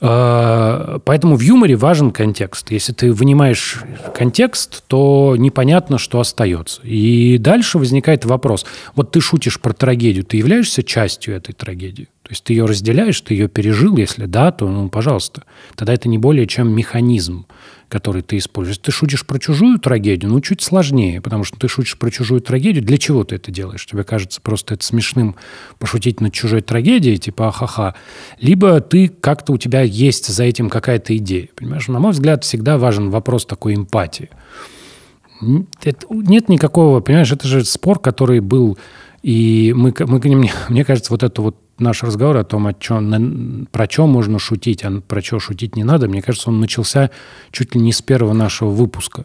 А, поэтому в юморе важен контекст. Если ты вынимаешь контекст, то непонятно, что остается. И дальше возникает вопрос. Вот ты шутишь про трагедию, ты являешься частью этой трагедии? То есть ты ее разделяешь, ты ее пережил, если да, то, ну, пожалуйста. Тогда это не более чем механизм который ты используешь. ты шутишь про чужую трагедию, ну, чуть сложнее, потому что ты шутишь про чужую трагедию. Для чего ты это делаешь? Тебе кажется просто это смешным пошутить над чужой трагедией, типа ахаха. Либо ты как-то у тебя есть за этим какая-то идея. Понимаешь, на мой взгляд, всегда важен вопрос такой эмпатии. Это, нет никакого, понимаешь, это же спор, который был и мы, мы мне, мне кажется, вот это вот наш разговор о том, о чем, про чем можно шутить, а про что шутить не надо, мне кажется, он начался чуть ли не с первого нашего выпуска.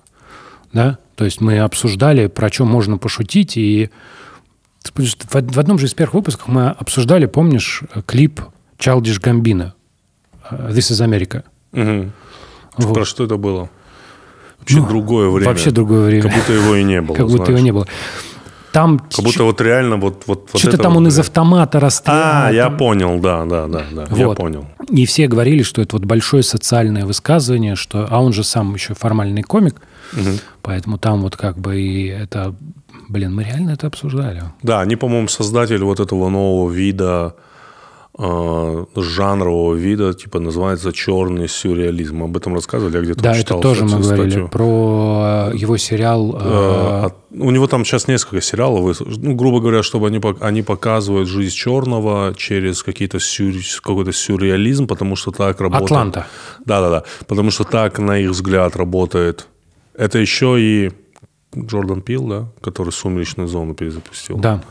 Да? То есть мы обсуждали, про что можно пошутить, и в одном же из первых выпусков мы обсуждали, помнишь, клип Childish Гамбина «This is America». Угу. Вот. Про что это было? Вообще ну, другое время. Вообще другое время. Как будто его и не было. Как знаешь. будто его не было. Там как будто вот реально вот вот что-то там он из автомата расстрелял. А, там... я понял, да, да, да, да, вот. я понял. И все говорили, что это вот большое социальное высказывание, что, а он же сам еще формальный комик, угу. поэтому там вот как бы и это, блин, мы реально это обсуждали. Да, они, по-моему, создатель вот этого нового вида Э, жанрового вида, типа называется черный сюрреализм. Об этом рассказывали, я а где-то да, читал. Да, это тоже мы говорили статью. про э, его сериал. Э, у него там сейчас несколько сериалов, ну, грубо говоря, чтобы они, они показывают жизнь черного через какие-то сюр, какой-то сюрреализм, потому что так работает. Атланта. Да-да-да, потому что так, на их взгляд, работает. Это еще и Джордан Пил, да, который «Сумеречную зону» перезапустил. Да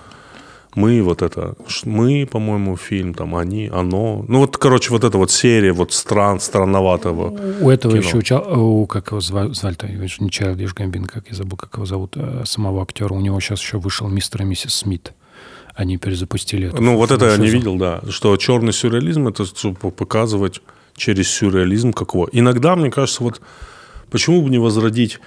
мы вот это, мы, по-моему, фильм, там, они, оно. Ну, вот, короче, вот эта вот серия вот стран, странноватого У этого кино. еще, уча... Э, у, как его звали-то, не Чарльдиш Гамбин, как я забыл, как его зовут, э, самого актера, у него сейчас еще вышел мистер и миссис Смит они перезапустили. Эту ну, вот это я не видел, да. Что черный сюрреализм – это типа, показывать через сюрреализм какого. Иногда, мне кажется, вот почему бы не возродить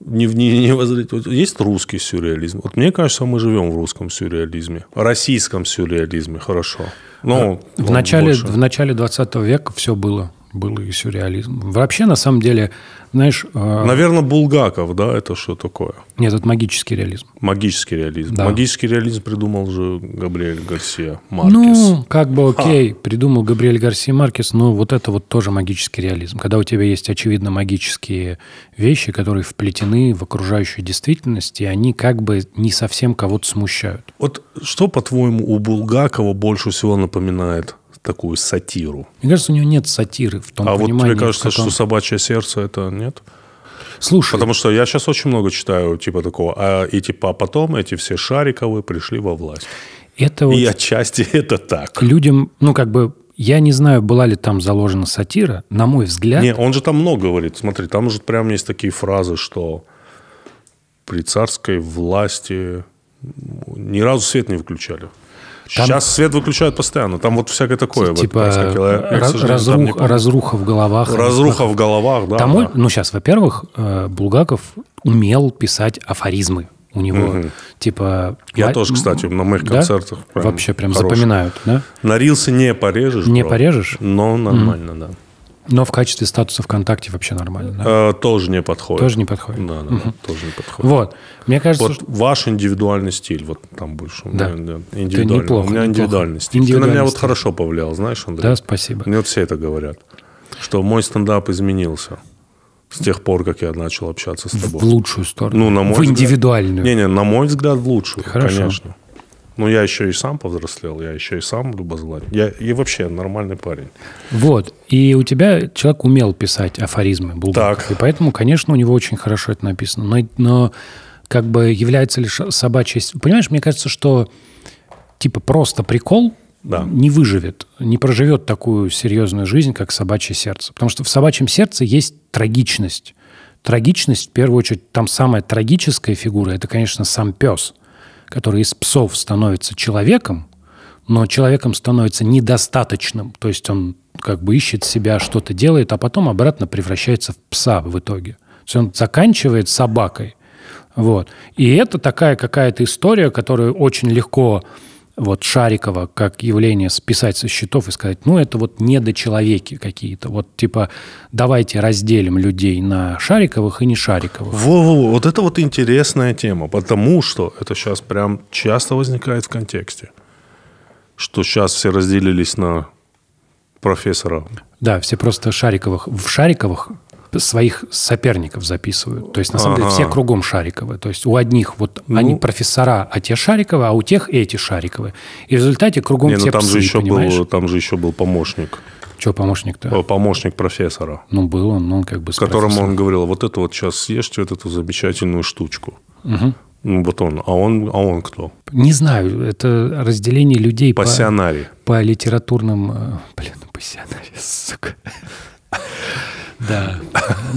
не, не, не возразить есть русский сюрреализм. Вот мне кажется, мы живем в русском сюрреализме. Российском сюрреализме, хорошо. Но в, начале, в начале 20 века все было был и сюрреализм. Вообще, на самом деле, знаешь... А, Наверное, Булгаков, да, это что такое? Нет, это магический реализм. Магический реализм. Да. Магический реализм придумал же Габриэль Гарсия Маркес. Ну, как бы окей, а. придумал Габриэль Гарсия Маркес, но вот это вот тоже магический реализм. Когда у тебя есть, очевидно, магические вещи, которые вплетены в окружающую действительность, и они как бы не совсем кого-то смущают. Вот что, по-твоему, у Булгакова больше всего напоминает такую сатиру. Мне кажется, у него нет сатиры в том а понимании. А вот мне кажется, каком... что «Собачье сердце» — это нет? Слушай. Потому что я сейчас очень много читаю типа такого. А, и типа а потом эти все шариковые пришли во власть. Это вот и отчасти это так. Людям, ну как бы, я не знаю, была ли там заложена сатира, на мой взгляд. Не, он же там много говорит. Смотри, там уже прям есть такие фразы, что при царской власти ни разу свет не включали там... Сейчас свет выключают постоянно. Там вот всякое такое. Типа вот, не... разруха в головах. Разруха в головах, да. Там, да. Ну, сейчас, во-первых, э, Булгаков умел писать афоризмы. У него угу. типа... Я а... тоже, кстати, на моих концертах да? прям Вообще прям хорош. запоминают, да? На рилсы не порежешь. Не бро, порежешь? Но нормально, угу. да. Но в качестве статуса ВКонтакте вообще нормально. Да? Э, тоже не подходит. Тоже не подходит. Да, да, угу. тоже не подходит. Вот. Мне кажется, вот что... ваш индивидуальный стиль, вот там больше. Да. Меня, да. Индивидуальный. неплохо, у меня индивидуальный стиль. Индивидуальный Ты на меня стиль. вот хорошо повлиял, знаешь, Андрей? Да, спасибо. Мне вот все это говорят, что мой стендап изменился с тех пор, как я начал общаться с тобой. В лучшую сторону. Ну, на мой в взгляд... индивидуальную. Не-не, на мой взгляд, в лучшую. Хорошо. Конечно. Ну, я еще и сам повзрослел, я еще и сам любознать. Я и вообще нормальный парень. Вот. И у тебя человек умел писать афоризмы Булгаков. Так. И поэтому, конечно, у него очень хорошо это написано. Но, но как бы является лишь собачья... Понимаешь, мне кажется, что типа просто прикол да. не выживет, не проживет такую серьезную жизнь, как собачье сердце. Потому что в собачьем сердце есть трагичность. Трагичность, в первую очередь, там самая трагическая фигура, это, конечно, сам пес – который из псов становится человеком, но человеком становится недостаточным, то есть он как бы ищет себя, что-то делает, а потом обратно превращается в пса в итоге. То есть он заканчивает собакой. Вот. И это такая какая-то история, которую очень легко вот Шарикова как явление списать со счетов и сказать, ну, это вот недочеловеки какие-то. Вот типа давайте разделим людей на Шариковых и не Шариковых. Во-во-во, вот это вот интересная тема, потому что это сейчас прям часто возникает в контексте, что сейчас все разделились на профессора. Да, все просто Шариковых. В Шариковых своих соперников записывают. То есть, на самом ага. деле, все кругом Шариковы. То есть, у одних вот ну, они профессора, а те Шариковы, а у тех эти Шариковы. И в результате кругом не, ну все там псы, же еще Был, там же еще был помощник. Что помощник-то? Э, помощник профессора. Ну, был он, но ну, он как бы... С которому профессором. он говорил, вот это вот сейчас съешьте вот эту замечательную штучку. Угу. Ну, вот он. А он, а он кто? Не знаю. Это разделение людей пассионарий. по... По литературным... Э, блин, пассионарий, сука. Да.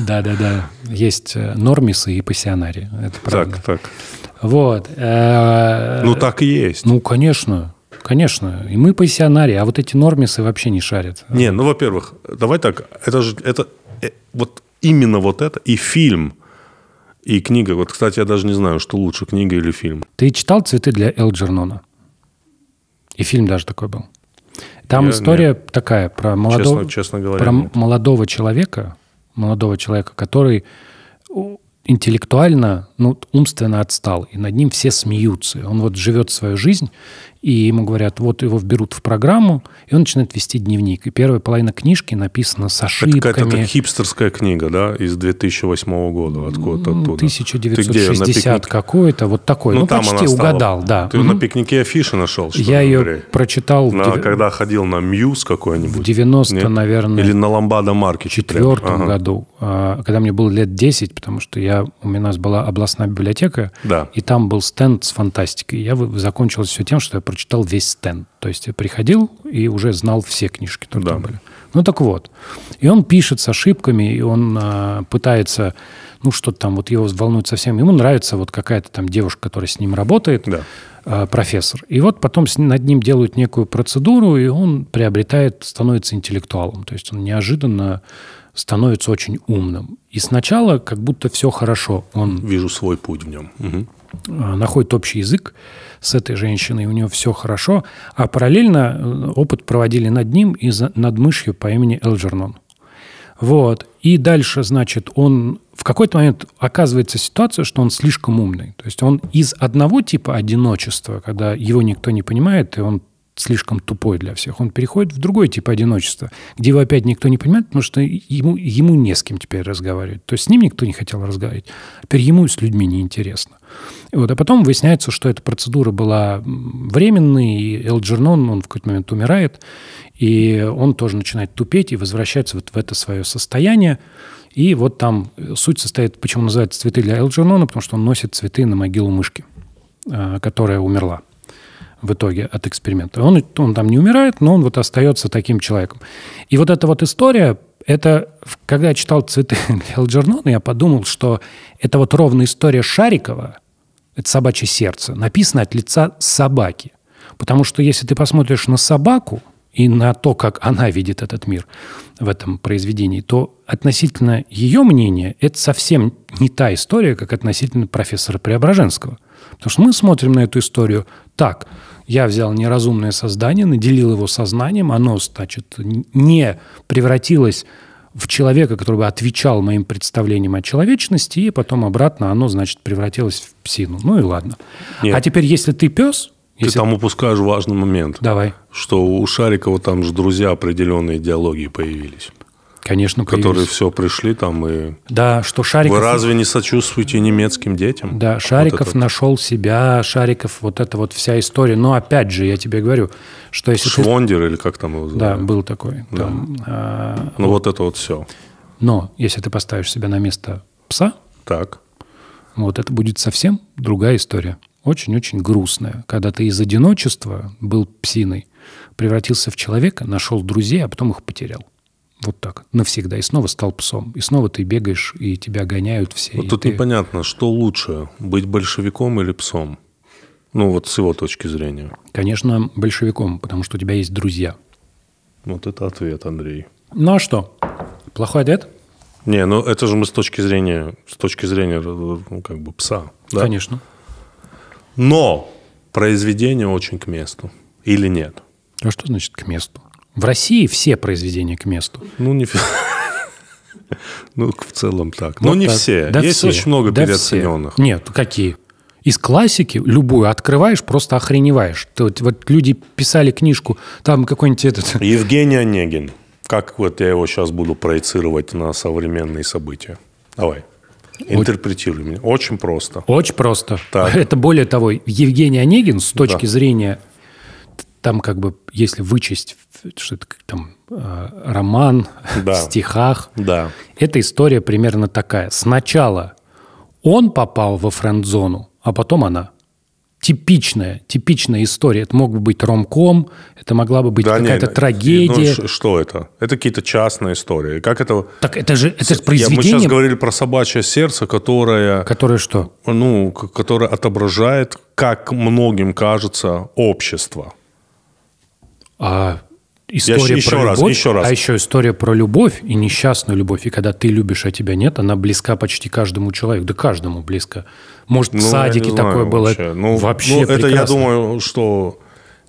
Да-да-да. Есть э, нормисы и пассионарии. Это правда. Так, так. Вот. Э, ну, так и есть. Ну, конечно. Конечно. И мы пассионарии, а вот эти нормисы вообще не шарят. Не, ну, во-первых, давай так. Это же... Это, э, вот именно вот это и фильм, и книга. Вот, кстати, я даже не знаю, что лучше, книга или фильм. Ты читал «Цветы для Элджернона»? И фильм даже такой был. Там я, история нет. такая про молодого, честно, честно говоря, про молодого человека, молодого человека, который интеллектуально, ну, умственно отстал, и над ним все смеются. Он вот живет свою жизнь, и ему говорят, вот его вберут в программу, и он начинает вести дневник. И первая половина книжки написана с ошибками. Это какая-то хипстерская книга, да, из 2008 года, откуда-то оттуда. 1960 пикник... какой-то, вот такой. Ну, ну там почти она угадал, да. Ты угу. на пикнике афиши нашел, что Я ли, ее Андрей? прочитал... На, в... Когда ходил на Мьюз какой-нибудь. В 90 Нет? наверное. Или на Ламбада Марки. В четвертом ага. году, а, когда мне было лет 10, потому что я, у нас была областная библиотека, да. и там был стенд с фантастикой. Я закончил все тем, что я прочитал весь стенд. То есть я приходил и уже знал все книжки, которые да. там были. Ну так вот. И он пишет с ошибками, и он э, пытается, ну что-то там, вот его волнует совсем. Ему нравится вот какая-то там девушка, которая с ним работает, да. э, профессор. И вот потом с, над ним делают некую процедуру, и он приобретает, становится интеллектуалом. То есть он неожиданно становится очень умным. И сначала как будто все хорошо. Он Вижу свой путь в нем. Угу. А, находит общий язык с этой женщиной, у нее все хорошо, а параллельно э, опыт проводили над ним и над мышью по имени Элджернон. Вот. И дальше, значит, он в какой-то момент оказывается ситуация, что он слишком умный. То есть он из одного типа одиночества, когда его никто не понимает, и он слишком тупой для всех. Он переходит в другой тип одиночества, где его опять никто не понимает, потому что ему, ему не с кем теперь разговаривать. То есть с ним никто не хотел разговаривать. Теперь ему с людьми неинтересно. И вот, а потом выясняется, что эта процедура была временной, и Элджернон, он в какой-то момент умирает, и он тоже начинает тупеть и возвращается вот в это свое состояние. И вот там э, суть состоит, почему называется «Цветы для Элджернона», потому что он носит цветы на могилу мышки, а, которая умерла в итоге от эксперимента. Он, он там не умирает, но он вот остается таким человеком. И вот эта вот история, это, когда я читал «Цветы Элджернона», я подумал, что это вот ровно история Шарикова, это «Собачье сердце», написано от лица собаки. Потому что если ты посмотришь на собаку и на то, как она видит этот мир в этом произведении, то относительно ее мнения это совсем не та история, как относительно профессора Преображенского. Потому что мы смотрим на эту историю так – я взял неразумное создание, наделил его сознанием, оно, значит, не превратилось в человека, который бы отвечал моим представлениям о человечности, и потом обратно оно, значит, превратилось в псину. Ну и ладно. Нет. А теперь, если ты пес, ты Если... там упускаешь важный момент. Давай. Что у Шарикова там же друзья определенные идеологии появились. Конечно, появились. Которые все пришли там и... Да, что Шариков... Вы разве не сочувствуете немецким детям? Да, Шариков вот это... нашел себя, Шариков, вот это вот вся история. Но опять же, я тебе говорю, что если Швондер ты... или как там его зовут? Да, был такой. Да. Там, а, Ну вот. вот это вот все. Но если ты поставишь себя на место пса... Так. Вот это будет совсем другая история. Очень-очень грустная. Когда ты из одиночества был псиной, превратился в человека, нашел друзей, а потом их потерял вот так, навсегда. И снова стал псом. И снова ты бегаешь, и тебя гоняют все. Вот тут ты... непонятно, что лучше, быть большевиком или псом? Ну, вот с его точки зрения. Конечно, большевиком, потому что у тебя есть друзья. Вот это ответ, Андрей. Ну а что? Плохой ответ? Не, ну это же мы с точки зрения, с точки зрения э, ну, как бы пса. Да? Конечно. Но произведение очень к месту. Или нет? А что значит к месту? В России все произведения к месту. Ну, не ну, в целом так. Но ну, не все. Есть очень много переоцененных. Нет, какие? Из классики любую открываешь, просто охреневаешь. Ты, вот, вот люди писали книжку, там какой-нибудь этот... Евгений Онегин. Как вот я его сейчас буду проецировать на современные события? Давай. Интерпретируй меня. Очень просто. Очень просто. Так. Это более того, Евгений Онегин с точки да. зрения там как бы, если вычесть, что это там э, роман да. в стихах, да. эта история примерно такая. Сначала он попал во френд-зону, а потом она. Типичная, типичная история. Это мог бы быть ромком, это могла бы быть да, какая-то не, ну, трагедия. Ну, что это? Это какие-то частные истории. Как это? Так это же это же произведение. Я, мы сейчас говорили про собачье сердце, которое. Которое что? Ну, которое отображает, как многим кажется, общество. А история еще про раз, любовь, еще раз. а еще история про любовь и несчастную любовь. И когда ты любишь, а тебя нет, она близка почти каждому человеку. Да каждому близко. Может, в ну, садике такое было. Вообще, ну, вообще ну, это прекрасно. я думаю, что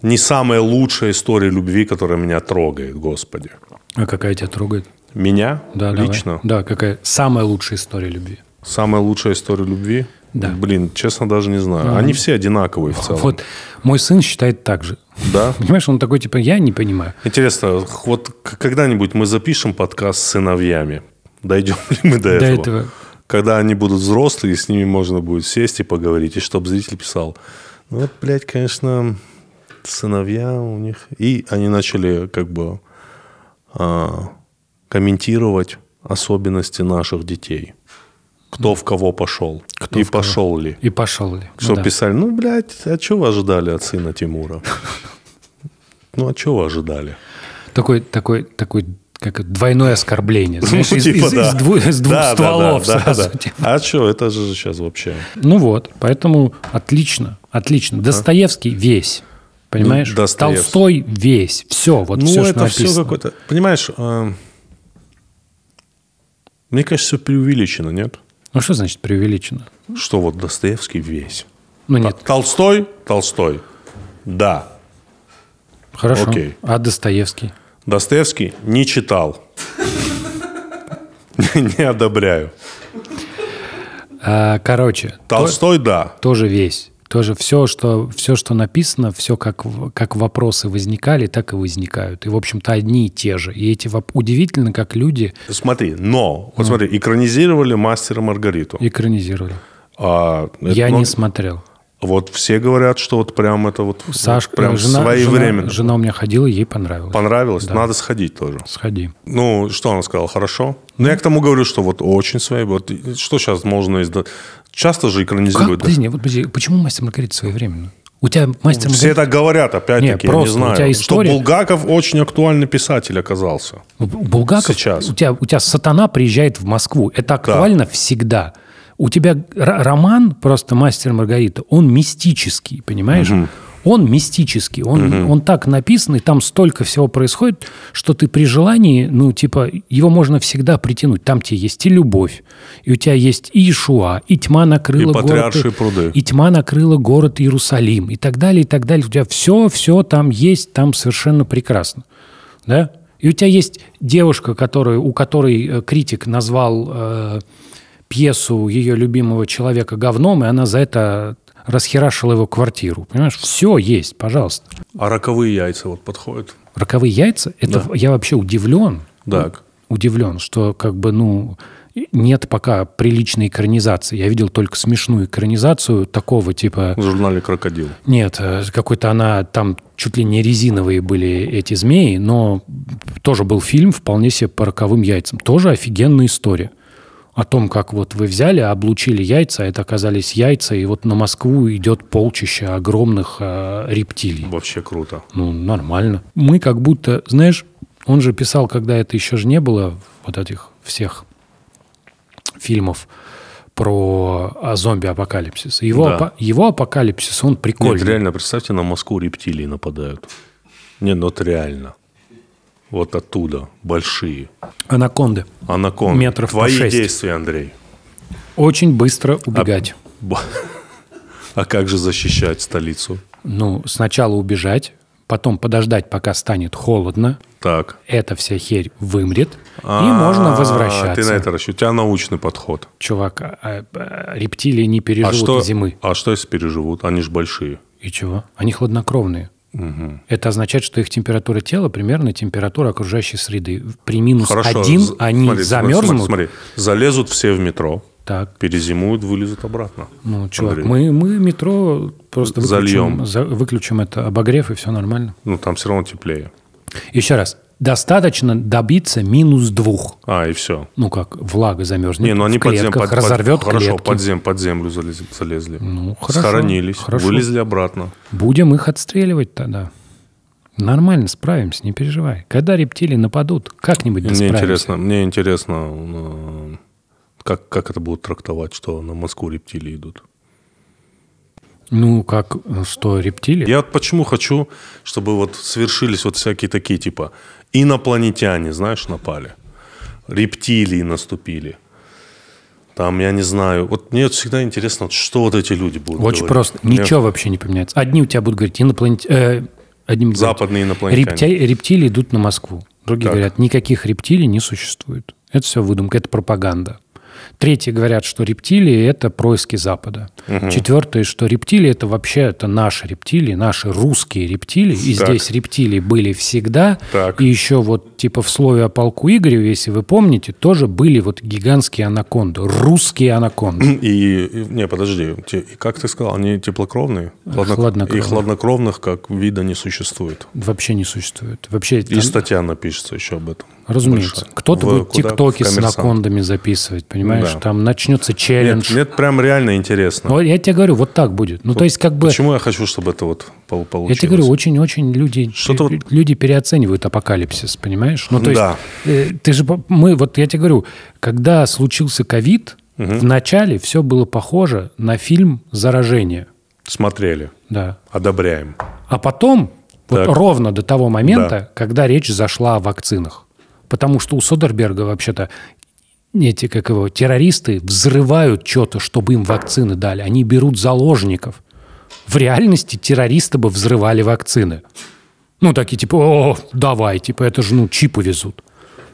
не самая лучшая история любви, которая меня трогает, Господи. А какая тебя трогает? Меня? Да, лично. Давай. Да, какая самая лучшая история любви? Самая лучшая история любви? Да. Блин, честно, даже не знаю. Mm. Они все одинаковые в целом. Вот мой сын считает так же. Да? Понимаешь, он такой, типа, я не понимаю. Интересно, вот когда-нибудь мы запишем подкаст с сыновьями? Дойдем ли мы до, до этого? До этого. Когда они будут взрослые, с ними можно будет сесть и поговорить, и чтобы зритель писал. Ну, вот, блядь, конечно, сыновья у них... И они начали как бы а, комментировать особенности наших детей – кто в кого пошел. Кто и пошел кого. ли. И пошел ли. Что ну, да. писали, ну, блядь, а чего вы ожидали от сына Тимура? Ну, а чего вы ожидали? Такой, такой, такой как двойное оскорбление. Ну, Знаешь, ну, типа, из, да. из, дву, из двух да, стволов да, да, сразу. Да, да. Типа. А что, это же сейчас вообще... Ну вот, поэтому отлично, отлично. А? Достоевский весь, понимаешь? Ну, Достоевский. Толстой весь, все, вот ну, все, это что написано. все какое-то... Понимаешь, э, мне кажется, все преувеличено, нет? Ну что значит преувеличено? Что вот Достоевский весь. Ну нет. Толстой? Толстой. Да. Хорошо. Окей. А Достоевский? Достоевский не читал. Не одобряю. А, короче. Толстой, да. Тоже весь. Тоже все, что, все, что написано, все как, как вопросы возникали, так и возникают. И, в общем-то, одни и те же. И эти воп... удивительно, как люди... Смотри, но, вот ну. смотри, экранизировали «Мастера Маргариту». Экранизировали. А, это, Я но... не ну, смотрел. Вот все говорят, что вот прям это вот Сашка, э, прям жена, своевременно. Жена, жена у меня ходила, ей понравилось. Понравилось? Да. Надо сходить тоже. Сходи. Ну, что она сказала? Хорошо? Ну, я к тому говорю, что вот очень свои. Вот что сейчас можно издать? Часто же экранизируют. Как? Подожди, вот, почему мастер Маргарита своевременно? У тебя мастер Маргарита... так говорят, опять-таки, я не знаю. У тебя история... Что Булгаков очень актуальный писатель оказался. Булгаков, Сейчас. У, тебя, у тебя сатана приезжает в Москву. Это актуально да. всегда. У тебя роман просто «Мастер Маргарита», он мистический, понимаешь? Угу он мистический, он, угу. он так написан, и там столько всего происходит, что ты при желании, ну, типа, его можно всегда притянуть. Там тебе есть и любовь, и у тебя есть и Ишуа, и тьма накрыла и город... И пруды. И тьма накрыла город Иерусалим, и так далее, и так далее. У тебя все-все там есть, там совершенно прекрасно. Да? И у тебя есть девушка, которая, у которой э, критик назвал э, пьесу ее любимого человека говном, и она за это Расхерашил его квартиру. Понимаешь, все есть, пожалуйста. А роковые яйца вот подходят? Роковые яйца? Это да. я вообще удивлен. Так. Удивлен, что как бы, ну, нет пока приличной экранизации. Я видел только смешную экранизацию такого типа... В журнале «Крокодил». Нет, э, какой-то она... Там чуть ли не резиновые были эти змеи, но тоже был фильм вполне себе по роковым яйцам. Тоже офигенная история о том, как вот вы взяли, облучили яйца, это оказались яйца, и вот на Москву идет полчища огромных э, рептилий. Вообще круто. Ну, нормально. Мы как будто, знаешь, он же писал, когда это еще же не было, вот этих всех фильмов про а, зомби-апокалипсис. Его, да. апо... его апокалипсис, он прикольный. Нет, реально, представьте, на Москву рептилии нападают. Не, ну это реально вот оттуда, большие. Анаконды. Анаконды. Метров Твои по 6. действия, Андрей. Очень быстро убегать. А, а как же защищать столицу? Ну, сначала убежать, потом подождать, пока станет холодно. Так. Эта вся херь вымрет, А-а-а, и а, можно возвращаться. Ты на это расчет. У тебя научный подход. Чувак, а, а, рептилии не а переживут а что, зимы. А что если переживут? Они же большие. И чего? Они хладнокровные. Угу. Это означает, что их температура тела примерно температура окружающей среды. При минус Хорошо. один они смотри, замерзнут. Смотри, смотри, залезут все в метро. Так. Перезимуют, вылезут обратно. Ну, чувак, мы, мы метро просто выключим, Зальем. За, выключим это обогрев, и все нормально. Ну, там все равно теплее. Еще раз, достаточно добиться минус двух. А, и все. Ну как, влага замерзнет. Не, ну они под землю под, разорвет под, Хорошо, под, зем, под землю залезли. залезли. Ну, хорошо. Схоронились, хорошо. вылезли обратно. Будем их отстреливать тогда. Нормально, справимся, не переживай. Когда рептилии нападут, как-нибудь Мне справимся. интересно, мне интересно, э, как, как это будут трактовать, что на Москву рептилии идут. Ну, как, что, рептилии? Я вот почему хочу, чтобы вот свершились вот всякие такие, типа, Инопланетяне, знаешь, напали. Рептилии наступили. Там, я не знаю. Вот мне вот всегда интересно, что вот эти люди будут Очень говорить. просто. Мне... Ничего вообще не поменяется. Одни у тебя будут говорить инопланетяне, Э, Западные инопланетяне. Репти... Рептилии идут на Москву. Другие так. говорят, никаких рептилий не существует. Это все выдумка, это пропаганда. Третьи говорят, что рептилии – это происки Запада. Угу. Четвертые, что рептилии – это вообще это наши рептилии, наши русские рептилии. И так. здесь рептилии были всегда. Так. И еще вот типа в слове о полку Игореве, если вы помните, тоже были вот гигантские анаконды, русские анаконды. И, и не, подожди, те, как ты сказал, они теплокровные? Хладнок... Хладнокровные. И хладнокровных как вида не существует. Вообще не существует. Вообще, и там... Э, статья напишется еще об этом. Разумеется. Кто-то будет тиктоки с анакондами записывать, понимаешь? да. там начнется челлендж. Нет, нет, прям реально интересно. Но я тебе говорю, вот так будет. Ну, вот то есть, как бы... Почему я хочу, чтобы это вот получилось? Я тебе говорю, очень-очень люди, Что-то люди переоценивают апокалипсис, понимаешь? Ну, то есть, да. Э, ты же... Мы, вот я тебе говорю, когда случился ковид, угу. вначале все было похоже на фильм «Заражение». Смотрели. Да. Одобряем. А потом, вот ровно до того момента, да. когда речь зашла о вакцинах. Потому что у Содерберга вообще-то эти, как его, террористы взрывают что-то, чтобы им вакцины дали. Они берут заложников. В реальности террористы бы взрывали вакцины. Ну, такие типа, о, давай, типа, это же, ну, чипы везут.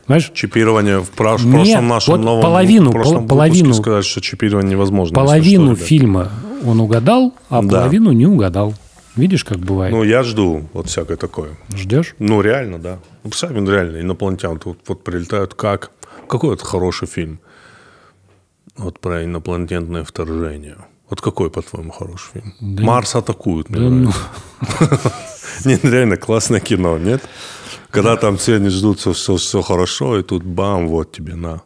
Знаешь? Чипирование в прош- Нет, прошлом нашем вот новом половину, прошлом половину, сказать, что чипирование невозможно. Половину что, фильма он угадал, а да. половину не угадал. Видишь, как бывает? Ну, я жду вот всякое такое. Ждешь? Ну, реально, да. Ну, сами реально инопланетян тут вот прилетают как? Какой вот хороший фильм? Вот про инопланетное вторжение. Вот какой, по-твоему, хороший фильм? Да Марс нет. атакует, мне да ну. нравится. Нет, реально классное кино, нет? Когда там все не ждут, все хорошо, и тут бам, вот тебе на.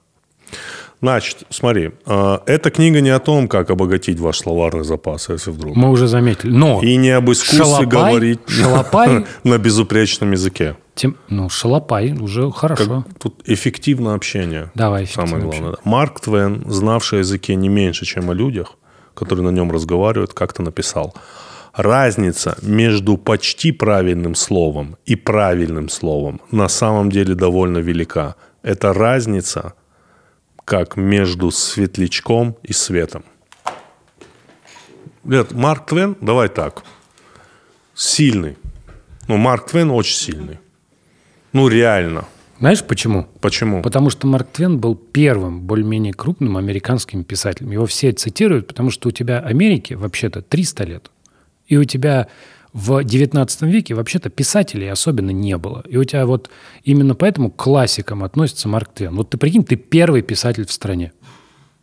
Значит, смотри, а, эта книга не о том, как обогатить ваш словарный запас, а если вдруг. Мы уже заметили. Но и не об искусстве шалопай, говорить шалопай, на безупречном языке. Тем, ну, шалопай уже хорошо. Как, тут эффективное общение. Давай, эффективно Самое главное. Общение. Марк Твен, знавший о языке не меньше, чем о людях, которые на нем разговаривают, как-то написал. Разница между почти правильным словом и правильным словом на самом деле довольно велика. Это разница – как между светлячком и светом. Нет, Марк Твен, давай так, сильный. Ну, Марк Твен очень сильный. Ну, реально. Знаешь почему? Почему? Потому что Марк Твен был первым более-менее крупным американским писателем. Его все цитируют, потому что у тебя Америки вообще-то 300 лет. И у тебя в XIX веке вообще-то писателей особенно не было. И у тебя вот именно поэтому к классикам относится Марк Твен. Вот ты прикинь, ты первый писатель в стране.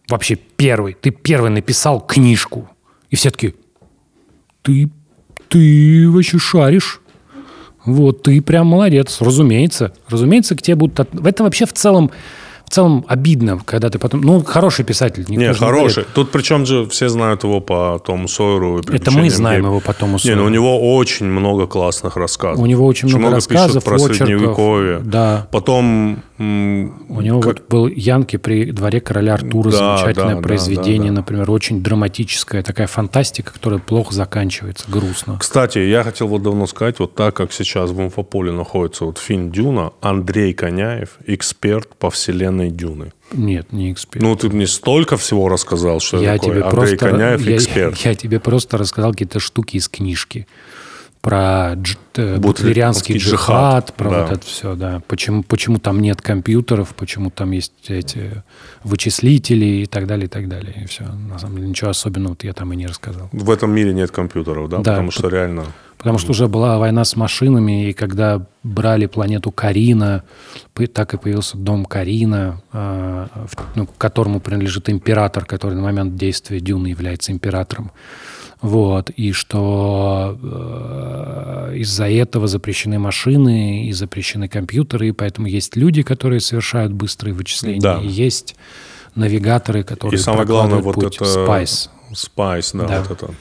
Вообще первый. Ты первый написал книжку. И все таки ты, ты вообще шаришь. Вот, ты прям молодец, разумеется. Разумеется, к тебе будут... От... Это вообще в целом в целом обидно, когда ты потом... Ну, хороший писатель. Никто не, хороший. Не Тут причем же все знают его по Тому Сойеру. И Это мы знаем Гейб. его по Тому ну, Сойеру. Не, но у него очень много классных рассказов. У него очень, много, много рассказов, про Средневековье. Да. Потом... У него как... вот был Янки при дворе короля Артура. Да, замечательное да, произведение, да, да, да. например. Очень драматическая такая фантастика, которая плохо заканчивается, грустно. Кстати, я хотел вот давно сказать, вот так как сейчас в Умфополе находится вот фильм «Дюна», Андрей Коняев, эксперт по вселенной современной Дюны? Нет, не эксперт. Ну, ты мне столько всего рассказал, что я такой тебе Андрей просто, Коняев я, эксперт. Я, я тебе просто рассказал какие-то штуки из книжки про дж, бутлерианский джихад, про да. вот это все, да. Почему, почему там нет компьютеров, почему там есть эти вычислители и так далее, и так далее. И все. На самом деле ничего особенного я там и не рассказал. В этом мире нет компьютеров, да? да Потому что реально Потому что уже была война с машинами, и когда брали планету Карина, так и появился дом Карина, а, ну, которому принадлежит император, который на момент действия Дюны является императором. Вот, и что э, из-за этого запрещены машины и запрещены компьютеры, и поэтому есть люди, которые совершают быстрые вычисления, да. и есть навигаторы, которые и самое главное, вот путь. это Spice. Spice, да, да. вот это.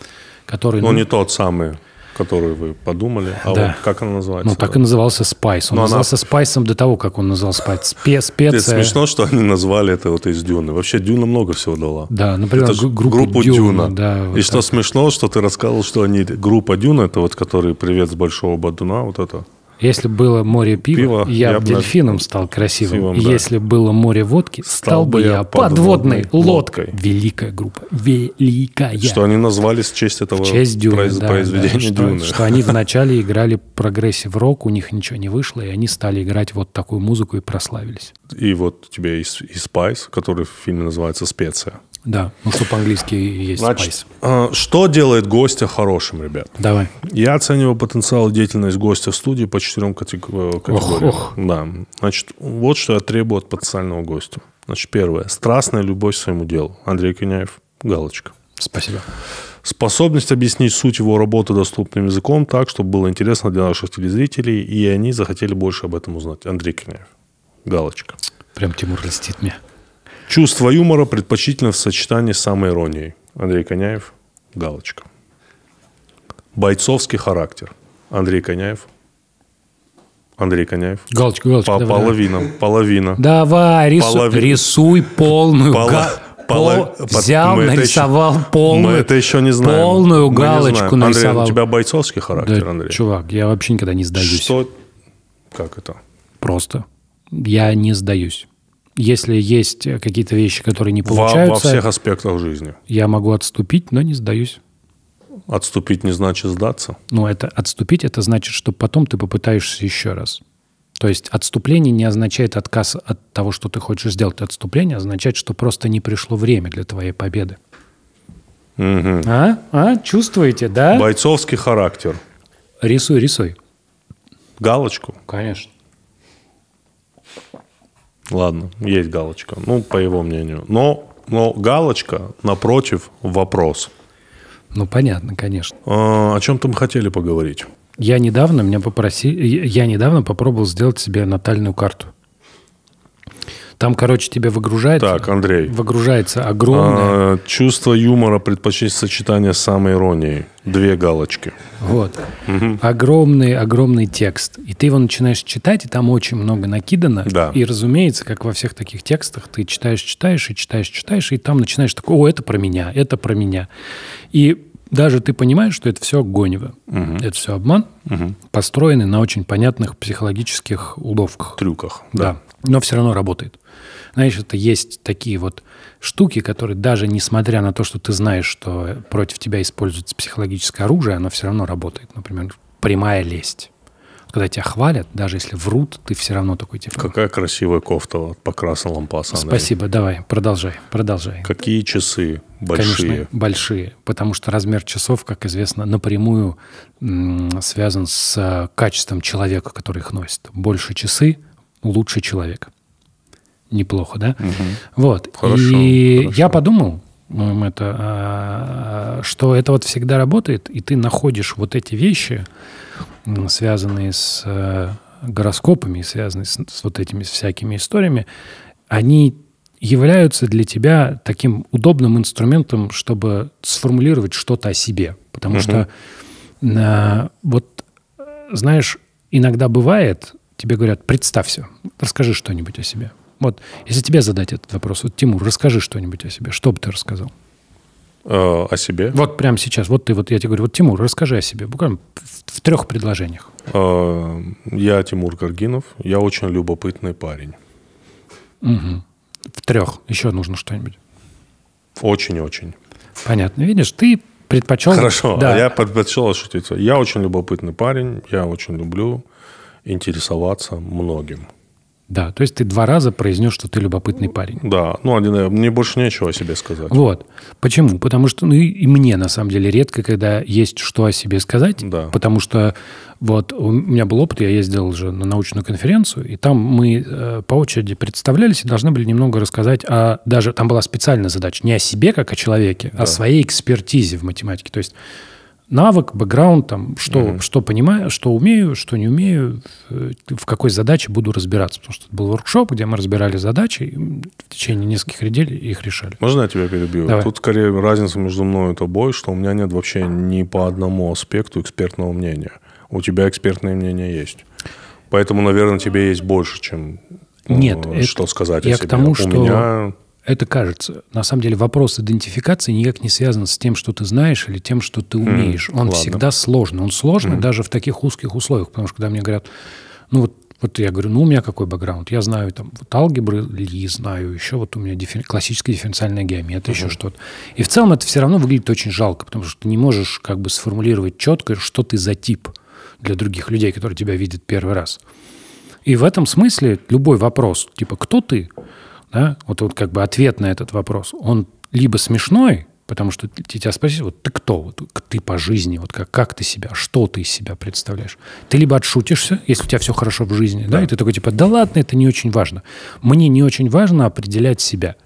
Который, Но ну, ну, не тот самый которую вы подумали. А да. вот как она называется? Ну, так и назывался Спайс. Он Но ну, назывался она... Спайсом до того, как он назвал Спайс. Спе специя. Это смешно, что они назвали это вот из Дюны. Вообще Дюна много всего дала. Да, например, это группу, группу Дюна. Дюна. Да, вот и так. что смешно, что ты рассказывал, что они группа Дюна, это вот который «Привет с Большого Бадуна», вот это. Если было море пива, пива я, я бы дельфином стал красивым. Пивом, да. Если было море водки, стал, стал бы я подводной, подводной лодкой. лодкой. Великая группа. Великая. Что они назвали в честь этого в честь Дюны, произ... да, произведения да, что, Дюны. Что они вначале играли прогрессив рок, у них ничего не вышло, и они стали играть вот такую музыку и прославились. И вот тебе и, и Spice, который в фильме называется «Специя». Да, ну что по-английски есть Значит, spice. Э, что делает гостя хорошим, ребят? Давай. Я оцениваю потенциал и деятельность гостя в студии по четырем э, категориям. Ох, ох. Да. Значит, вот что я требую от потенциального гостя. Значит, первое. Страстная любовь к своему делу. Андрей Коняев. Галочка. Спасибо. Способность объяснить суть его работы доступным языком так, чтобы было интересно для наших телезрителей, и они захотели больше об этом узнать. Андрей Коняев. Галочка. Прям Тимур льстит мне. Чувство юмора предпочтительно в сочетании с самой иронией. Андрей Коняев, галочка. Бойцовский характер. Андрей Коняев, Андрей Коняев. Галочка, галочка. По половинам, половина. Давай, рису, Полови... рисуй полную Пола... га... Пол... Взял, нарисовал еще... полную. Мы это еще не знаем. Полную галочку знаем. нарисовал. Андрей, у тебя бойцовский характер, да, Андрей. Чувак, я вообще никогда не сдаюсь. Что? Как это? Просто. Я не сдаюсь если есть какие-то вещи, которые не получаются... Во, во всех аспектах жизни. Я могу отступить, но не сдаюсь. Отступить не значит сдаться. Ну, это отступить, это значит, что потом ты попытаешься еще раз. То есть отступление не означает отказ от того, что ты хочешь сделать. Отступление означает, что просто не пришло время для твоей победы. Угу. А? А? Чувствуете, да? Бойцовский характер. Рисуй, рисуй. Галочку? Конечно. Ладно, есть галочка. Ну, по его мнению. Но, но галочка напротив вопрос. Ну, понятно, конечно. А, о чем там хотели поговорить? Я недавно меня попросили, я недавно попробовал сделать себе натальную карту. Там, короче, тебе выгружается... Так, Андрей. Выгружается огромное... А, чувство юмора предпочтение сочетания самой иронии. Две галочки. Вот. Огромный, огромный текст. И ты его начинаешь читать, и там очень много накидано. Да. И, разумеется, как во всех таких текстах, ты читаешь, читаешь, и читаешь, читаешь, и там начинаешь такой, о, это про меня, это про меня. И даже ты понимаешь, что это все гонево. Угу. Это все обман, угу. построенный на очень понятных психологических уловках. Трюках. Да. да но все равно работает. Знаешь, это есть такие вот штуки, которые даже несмотря на то, что ты знаешь, что против тебя используется психологическое оружие, оно все равно работает. Например, прямая лесть. Когда тебя хвалят, даже если врут, ты все равно такой типа... Какая красивая кофта вот, по красным лампасам. Спасибо, давай, продолжай, продолжай. Какие часы большие? Конечно, большие, потому что размер часов, как известно, напрямую связан с э, качеством человека, который их носит. Больше часы, лучший человек. Неплохо, да? Угу. Вот. Хорошо, и хорошо. я подумал, это, а, что это вот всегда работает, и ты находишь вот эти вещи, связанные с э, гороскопами, связанные с, с вот этими всякими историями, они являются для тебя таким удобным инструментом, чтобы сформулировать что-то о себе. Потому угу. что а, э, вот, знаешь, иногда бывает, тебе говорят, представься, расскажи что-нибудь о себе. Вот, если тебе задать этот вопрос, вот, Тимур, расскажи что-нибудь о себе. Что бы ты рассказал? Э, о себе? Вот прямо сейчас. Вот ты, вот я тебе говорю, вот, Тимур, расскажи о себе. Буквально в, в трех предложениях. Э, я Тимур Каргинов. Я очень любопытный парень. Угу. В трех. Еще нужно что-нибудь. Очень-очень. Понятно. Видишь, ты предпочел... Хорошо. А да. А я предпочел шутиться. Я очень любопытный парень. Я очень люблю интересоваться многим. Да, то есть ты два раза произнес, что ты любопытный парень. Да, ну, один, э, мне больше нечего о себе сказать. Вот. Почему? Потому что, ну, и мне, на самом деле, редко, когда есть что о себе сказать. Да. Потому что вот у меня был опыт, я ездил уже на научную конференцию, и там мы э, по очереди представлялись и должны были немного рассказать а Даже там была специальная задача не о себе как о человеке, да. а о своей экспертизе в математике. То есть навык, бэкграунд, там, что, угу. что понимаю, что умею, что не умею, э, в какой задаче буду разбираться. Потому что это был воркшоп, где мы разбирали задачи, и в течение нескольких недель их решали. Можно я тебя перебью? Давай. Тут скорее разница между мной и тобой, что у меня нет вообще ни по одному аспекту экспертного мнения. У тебя экспертное мнение есть. Поэтому, наверное, тебе есть больше, чем э, нет, что это, сказать я о себе. к тому, что... меня это кажется. На самом деле вопрос идентификации никак не связан с тем, что ты знаешь или тем, что ты хм, умеешь. Mm, он ладно. всегда сложный. Он сложный mm. даже в таких узких условиях, потому что когда мне говорят, ну вот, вот я говорю, ну у меня какой бэкграунд? Я знаю там вот алгебры, ли знаю, еще вот у меня диффер... классическая дифференциальная геометрия, mm-hmm. еще что-то. И в целом это все равно выглядит очень жалко, потому что ты не можешь как бы сформулировать четко, что ты за тип для других людей, которые тебя видят первый раз. И в этом смысле любой вопрос, типа, кто ты, да? Вот, вот как бы ответ на этот вопрос. Он либо смешной, потому что тебя спросили, вот ты кто, вот ты по жизни, вот как, как ты себя, что ты из себя представляешь. Ты либо отшутишься, если у тебя все хорошо в жизни, да, да и ты такой типа, да ладно, это не очень важно. Мне не очень важно определять себя.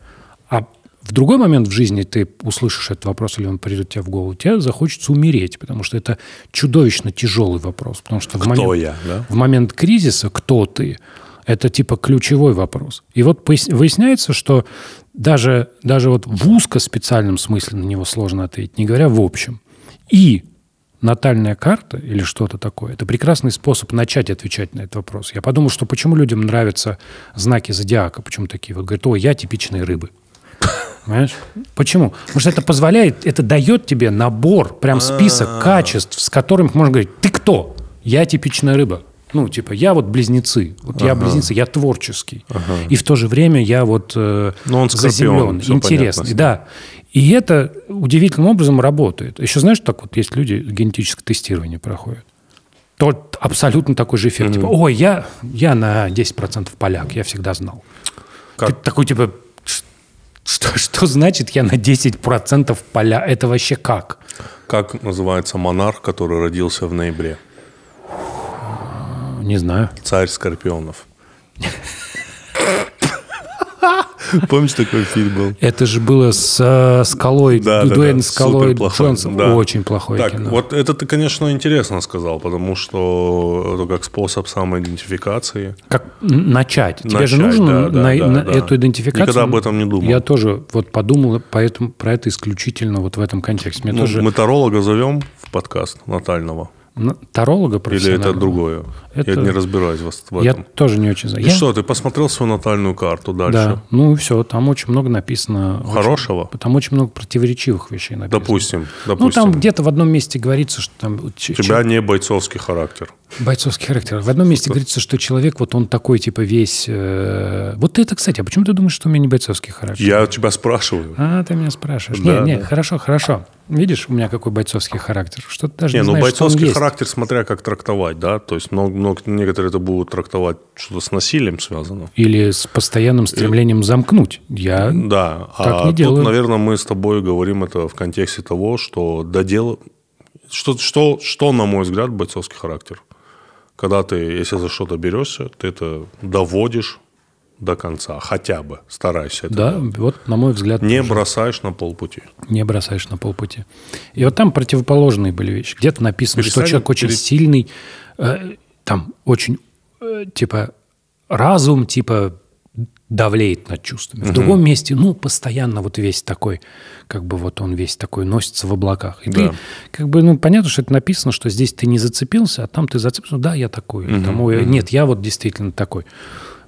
А в другой момент в жизни ты услышишь этот вопрос, или он придет тебе в голову, тебе захочется умереть, потому что это чудовищно тяжелый вопрос. Потому что кто в момент, я, да? в момент кризиса, кто ты – это типа ключевой вопрос. И вот выясняется, что даже, даже вот в узкоспециальном смысле на него сложно ответить, не говоря в общем. И натальная карта или что-то такое, это прекрасный способ начать отвечать на этот вопрос. Я подумал, что почему людям нравятся знаки зодиака, почему такие вот говорят, о, я типичные рыбы. Понимаешь? Почему? Потому что это позволяет, это дает тебе набор, прям список а. качеств, с которым можно говорить, ты кто? Я типичная рыба. Ну, типа, я вот близнецы. Вот ага. я близнецы, я творческий. Ага. И в то же время я вот э, Но ну, он скорпион, заземлен, интересный. Да. И это удивительным образом работает. Еще знаешь, так вот есть люди, генетическое тестирование проходят. Тот абсолютно такой же эффект. Mm-hmm. Типа, ой, я, я на 10% поляк, я всегда знал. Как? Ты такой, типа, что, что значит я на 10% поля? Это вообще как? Как называется монарх, который родился в ноябре? Не знаю. Царь скорпионов. Помнишь, такой фильм был? Это же было с Скалой, да, Дуэйн да, да. Скалой Джонсом. Да. Очень плохое так, кино. Вот это ты, конечно, интересно сказал, потому что это как способ самоидентификации. Как начать. Тебе же нужно да, на, да, на да, эту идентификацию. Никогда об этом не думал. Я тоже вот подумал поэтому, про это исключительно вот в этом контексте. Мы ну, тоже... Метеоролога зовем в подкаст Натального. Ну, таролога профессионального. Или это другое? Это... Я не разбираюсь в этом. Я тоже не очень знаю. И я... что, ты посмотрел свою натальную карту дальше? Да, ну и все, там очень много написано. Хорошего? Очень... Там очень много противоречивых вещей написано. Допустим, допустим. Ну там где-то в одном месте говорится, что там... У тебя не бойцовский характер. Бойцовский характер. В одном месте говорится, что человек, вот он такой, типа, весь... Э... Вот ты это, кстати, а почему ты думаешь, что у меня не бойцовский характер? Я тебя спрашиваю. А, ты меня спрашиваешь. Да, нет, да. хорошо, хорошо. Видишь, у меня какой бойцовский характер. Что ты даже не, не ну, знаешь, бойцовский что характер, есть. смотря как трактовать, да? То есть много, много, некоторые это будут трактовать что-то с насилием связано. Или с постоянным стремлением Или... замкнуть. Я да, так а не тут, делаю. наверное, мы с тобой говорим это в контексте того, что доделал... Что, что, что, на мой взгляд, бойцовский характер? когда ты, если за что-то берешься, ты это доводишь до конца, хотя бы старайся. Это да, делать. вот на мой взгляд. Не тоже. бросаешь на полпути. Не бросаешь на полпути. И вот там противоположные были вещи. Где-то написано, Перестань, что человек очень перед... сильный, э, там очень э, типа разум, типа давлеет над чувствами. В другом месте, ну, постоянно вот весь такой, как бы вот он весь такой носится в облаках. И да. ты, как бы, ну, понятно, что это написано, что здесь ты не зацепился, а там ты зацепился, «Ну да, я такой. Там, Нет, я вот действительно такой.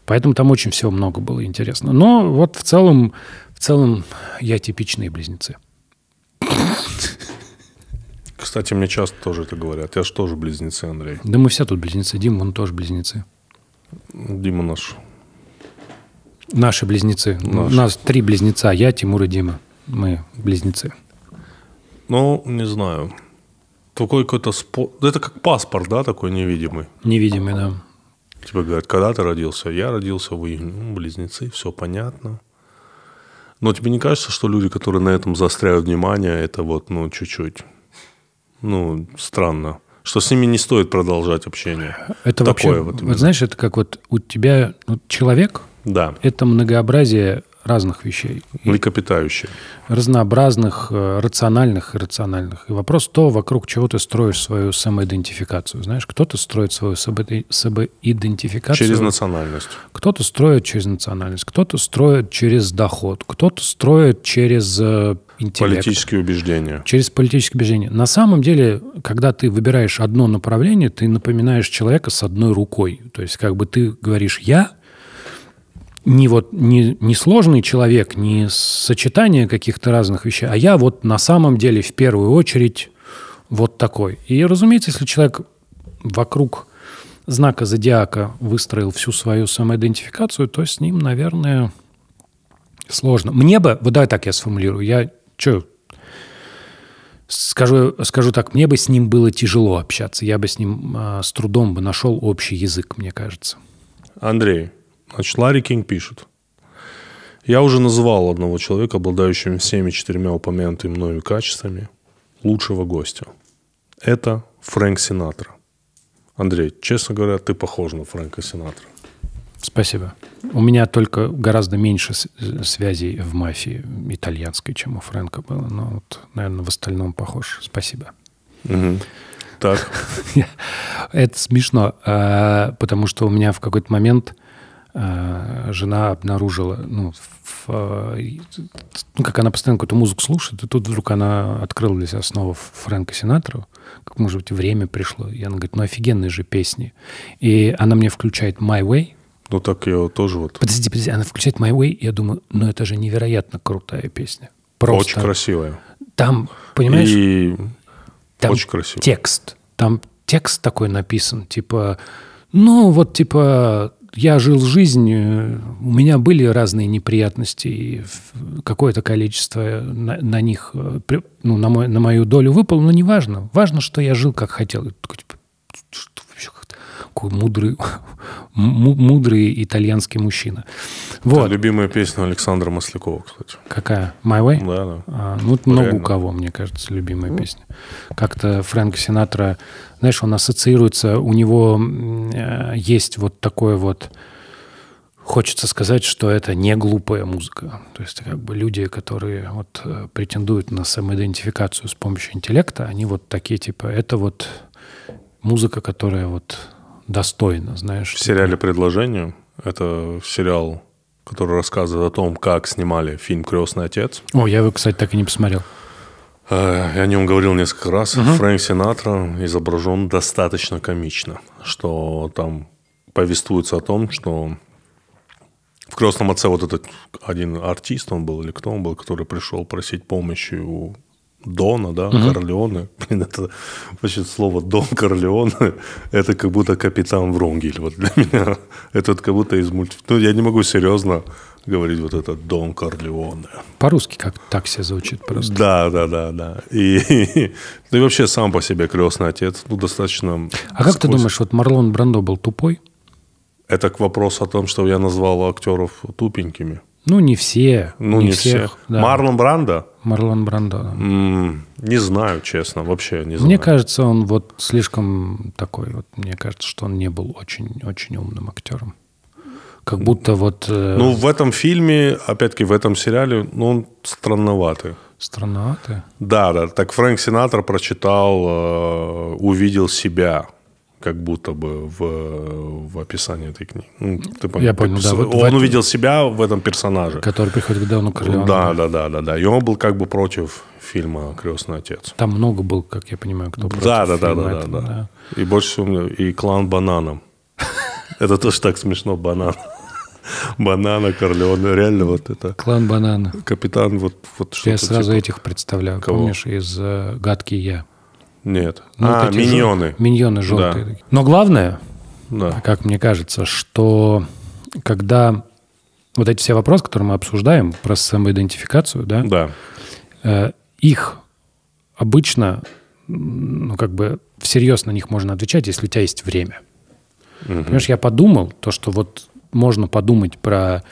Поэтому там очень всего много было интересно. Но вот в целом, в целом я типичные близнецы. Кстати, мне часто тоже это говорят. Я же тоже близнецы, Андрей. Да мы все тут близнецы. Дима, он тоже близнецы. Дима наш Наши близнецы. Наши. У нас три близнеца. Я, Тимур и Дима. Мы близнецы. Ну, не знаю. Такой какой-то спо. Ну, это как паспорт, да, такой невидимый? Невидимый, да. Типа говорят, когда ты родился? Я родился в июне. Ну, близнецы, все понятно. Но тебе не кажется, что люди, которые на этом заостряют внимание, это вот, ну, чуть-чуть, ну, странно. Что с ними не стоит продолжать общение. Это Такое вообще, вот, вот знаешь, это как вот у тебя вот человек, да. Это многообразие разных вещей. Млекопитающие. Разнообразных, э, рациональных и рациональных. И вопрос то, вокруг чего ты строишь свою самоидентификацию. Знаешь, кто-то строит свою самоидентификацию... Через национальность. Кто-то строит через национальность, кто-то строит через доход, кто-то строит через э, интеллект. Политические убеждения. Через политические убеждения. На самом деле, когда ты выбираешь одно направление, ты напоминаешь человека с одной рукой. То есть как бы ты говоришь «я», не вот не, не сложный человек, не сочетание каких-то разных вещей, а я вот на самом деле в первую очередь вот такой. И, разумеется, если человек вокруг знака зодиака выстроил всю свою самоидентификацию, то с ним, наверное, сложно. Мне бы, вот давай так я сформулирую, я что, скажу, скажу так, мне бы с ним было тяжело общаться, я бы с ним э, с трудом бы нашел общий язык, мне кажется. Андрей, Значит, Ларри Кинг пишет. Я уже называл одного человека, обладающего всеми четырьмя упомянутыми мною качествами, лучшего гостя. Это Фрэнк Синатра. Андрей, честно говоря, ты похож на Фрэнка Синатра. Спасибо. У меня только гораздо меньше связей в мафии итальянской, чем у Фрэнка было. Но, вот, наверное, в остальном похож. Спасибо. Угу. Так. Это смешно, а, потому что у меня в какой-то момент Э, жена обнаружила, ну, в, э, ну, как она постоянно какую-то музыку слушает, и тут вдруг она открыла для себя снова Фрэнка Синатру, как, может быть, время пришло, и она говорит, ну, офигенные же песни. И она мне включает «My Way», ну так я тоже вот. Подожди, подожди, она включает My Way, я думаю, ну это же невероятно крутая песня. Просто. Очень красивая. Там, понимаешь? И... Там Очень красивый Текст. Там текст такой написан, типа, ну вот типа я жил жизнь, у меня были разные неприятности, и какое-то количество на, на них, э, ну, на, мой, на мою долю выпало, но не важно. Важно, что я жил, как хотел. Такой, типа, какой мудрый, мудрый итальянский мужчина. Вот. Это любимая песня Александра Маслякова, кстати. Какая? My Way? Да, да. А, ну, много у кого, мне кажется, любимая песня. Как-то Фрэнк Синатра знаешь, он ассоциируется, у него э, есть вот такое вот... Хочется сказать, что это не глупая музыка. То есть как бы люди, которые вот э, претендуют на самоидентификацию с помощью интеллекта, они вот такие типа, это вот музыка, которая вот достойна, знаешь. В сериале «Предложение» это сериал, который рассказывает о том, как снимали фильм «Крестный отец». О, я его, кстати, так и не посмотрел. Э, я о нем говорил несколько раз. Угу. Фрэнк Синатра изображен достаточно комично, что там повествуется о том, что в «Крестном отце» вот этот один артист, он был или кто он был, который пришел просить помощи у Дона, да, угу. Корлеоне. Блин, это вообще слово Дон Корлеоне, это как будто капитан Врунгель. Вот для меня это как будто из мультфильма. Ну, я не могу серьезно говорить вот это Дон Корлеоне. По-русски как так все звучит просто. Да, да, да, да. И, ну, и вообще сам по себе крестный отец, ну, достаточно... А как сквозь... ты думаешь, вот Марлон Брандо был тупой? Это к вопросу о том, что я назвал актеров тупенькими. Ну, не все. Ну, не, не всех. всех. Да. Марлон Брандо? Марлон Брандо? Не знаю, честно, вообще не знаю. Мне кажется, он вот слишком такой, вот, мне кажется, что он не был очень-очень умным актером. Как будто вот... Э, ну, в этом фильме, опять-таки, в этом сериале, ну, он странноватый. Странноватый? Да, да. Так Фрэнк Синатор прочитал, э, увидел себя как будто бы в, в описании этой книги. Ну, ну ты пом... Я понял, да. Вот он этом... увидел себя в этом персонаже. Который приходит к Дэвну Корлеону. Да, да, да, да, да. И он был как бы против фильма «Крестный отец». Там много был, как я понимаю, кто против да, да, да, да, этом, да, да, да. И больше всего и клан бананом. Это тоже так смешно, банан. Банана, Корлеона, реально вот это. Клан Банана. Капитан вот, вот что то Я сразу типа... этих представляю. Кого? Помнишь, из э, «Гадкий я». Нет. Ну, а, вот миньоны. Жел... Миньоны желтые. Да. Но главное, да. А как мне кажется, что когда вот эти все вопросы, которые мы обсуждаем, про самоидентификацию, да? Да. Э, их обычно, ну, как бы всерьез на них можно отвечать, если у тебя есть время. Угу. Понимаешь, я подумал, то, что вот можно подумать про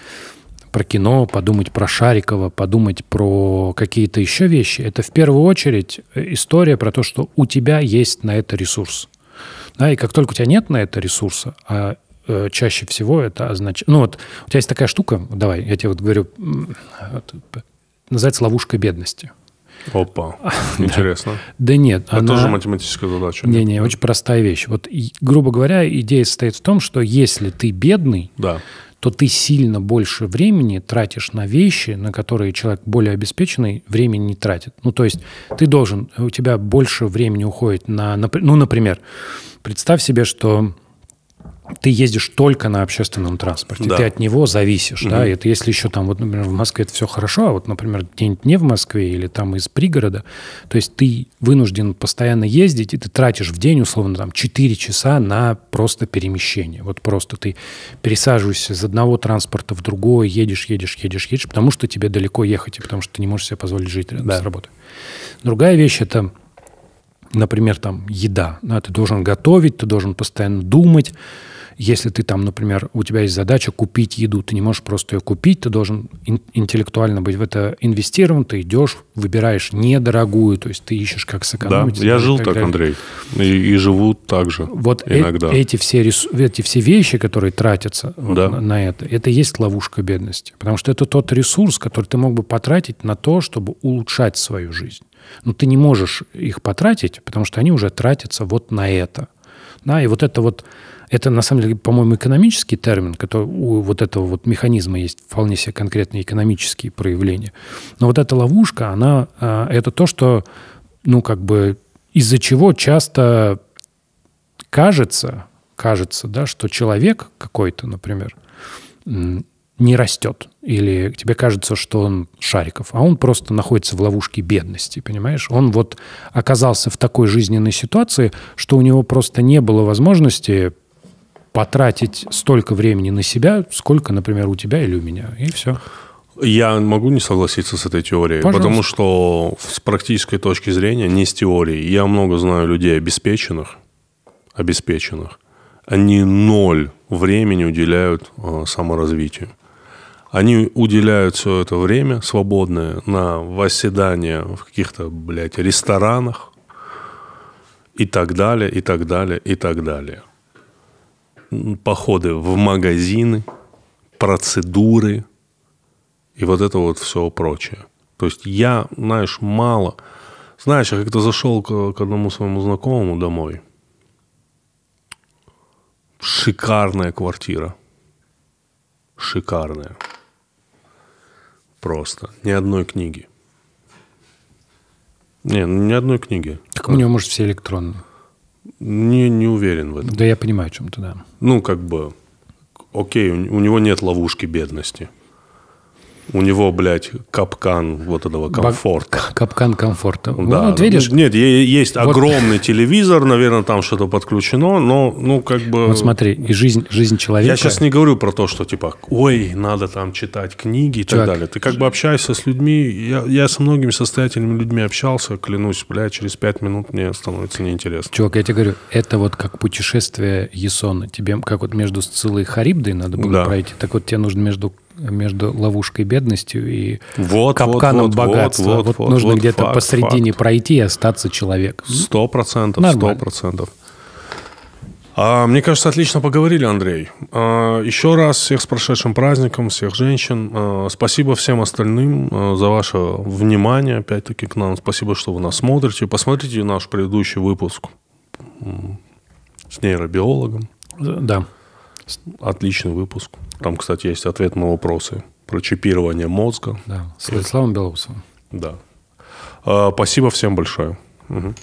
про кино, подумать про Шарикова, подумать про какие-то еще вещи, это в первую очередь э, история про то, что у тебя есть на это ресурс. Да, и как только у тебя нет на это ресурса, а э, чаще всего это означает... Ну вот, у тебя есть такая штука, давай, я тебе вот говорю, называется ловушка бедности. Опа, интересно. Да нет. Это она... тоже математическая задача. Не-не, очень простая вещь. Вот, грубо говоря, идея состоит в том, что если ты бедный, да. то ты сильно больше времени тратишь на вещи, на которые человек более обеспеченный времени не тратит. Ну, то есть ты должен, у тебя больше времени уходит на, ну, например, представь себе, что ты ездишь только на общественном транспорте, да. ты от него зависишь, угу. да, это если еще там, вот, например, в Москве это все хорошо, а вот, например, где-нибудь не в Москве или там из пригорода, то есть ты вынужден постоянно ездить, и ты тратишь в день, условно, там, 4 часа на просто перемещение, вот просто ты пересаживаешься из одного транспорта в другой, едешь, едешь, едешь, едешь, потому что тебе далеко ехать, и потому что ты не можешь себе позволить жить рядом да. с работой. Другая вещь – это например, там еда. Да, ты должен готовить, ты должен постоянно думать, если ты там, например, у тебя есть задача купить еду, ты не можешь просто ее купить, ты должен интеллектуально быть в это инвестирован, ты идешь, выбираешь недорогую, то есть ты ищешь, как сэкономить. Да, я жил так, далее. Андрей, и, и живу так же вот э, иногда. Э эти, все ресу... эти все вещи, которые тратятся э, да. на, на это, это и есть ловушка бедности, потому что это тот ресурс, который ты мог бы потратить на то, чтобы улучшать свою жизнь. Но ты не можешь их потратить, потому что они уже тратятся вот на это – да, и вот это вот, это на самом деле, по-моему, экономический термин, который у вот этого вот механизма есть вполне себе конкретные экономические проявления. Но вот эта ловушка, она, а, это то, что, ну, как бы, из-за чего часто кажется, кажется, да, что человек какой-то, например, не растет. Или тебе кажется, что он Шариков, а он просто находится в ловушке бедности, понимаешь? Он вот оказался в такой жизненной ситуации, что у него просто не было возможности потратить столько времени на себя, сколько, например, у тебя или у меня, и все. Я могу не согласиться с этой теорией, Пожалуйста. потому что с практической точки зрения, не с теорией, я много знаю людей обеспеченных, обеспеченных, они ноль времени уделяют э, саморазвитию. Они уделяют все это время свободное на восседание в каких-то, блядь, ресторанах и так далее, и так далее, и так далее. Походы в магазины, процедуры и вот это вот все прочее. То есть я, знаешь, мало... Знаешь, я как-то зашел к, к одному своему знакомому домой. Шикарная квартира. Шикарная. Просто. Ни одной книги. Не, ну, ни одной книги. Так у него, э, может, все электронные. Не, не уверен в этом. Да я понимаю, о чем ты, да. Ну, как бы, окей, у, у него нет ловушки бедности у него, блядь, капкан вот этого комфорта. Бак, капкан комфорта. Да. Ну, вот видишь. Нет, есть вот. огромный телевизор, наверное, там что-то подключено, но, ну, как бы... Вот смотри, и жизнь, жизнь человека... Я сейчас не говорю про то, что, типа, ой, надо там читать книги и Чувак. так далее. Ты как бы общаешься с людьми. Я, я со многими состоятельными людьми общался, клянусь, блядь, через пять минут мне становится неинтересно. Чувак, я тебе говорю, это вот как путешествие Есона. Тебе как вот между Сцилой и Харибдой надо было да. пройти. Так вот тебе нужно между между ловушкой бедностью и вот, капканом вот, вот, богатства. Вот, вот, вот, вот нужно вот, где-то факт, посредине факт. пройти и остаться человеком. Ну, сто процентов, сто процентов. А, мне кажется, отлично поговорили, Андрей. А, еще раз всех с прошедшим праздником, всех женщин. А, спасибо всем остальным за ваше внимание, опять-таки, к нам. Спасибо, что вы нас смотрите. Посмотрите наш предыдущий выпуск с нейробиологом. Да. Отличный выпуск. Там, кстати, есть ответ на вопросы про чипирование мозга. Да, с Владиславом Белоусовым. Да. А, спасибо всем большое. Угу.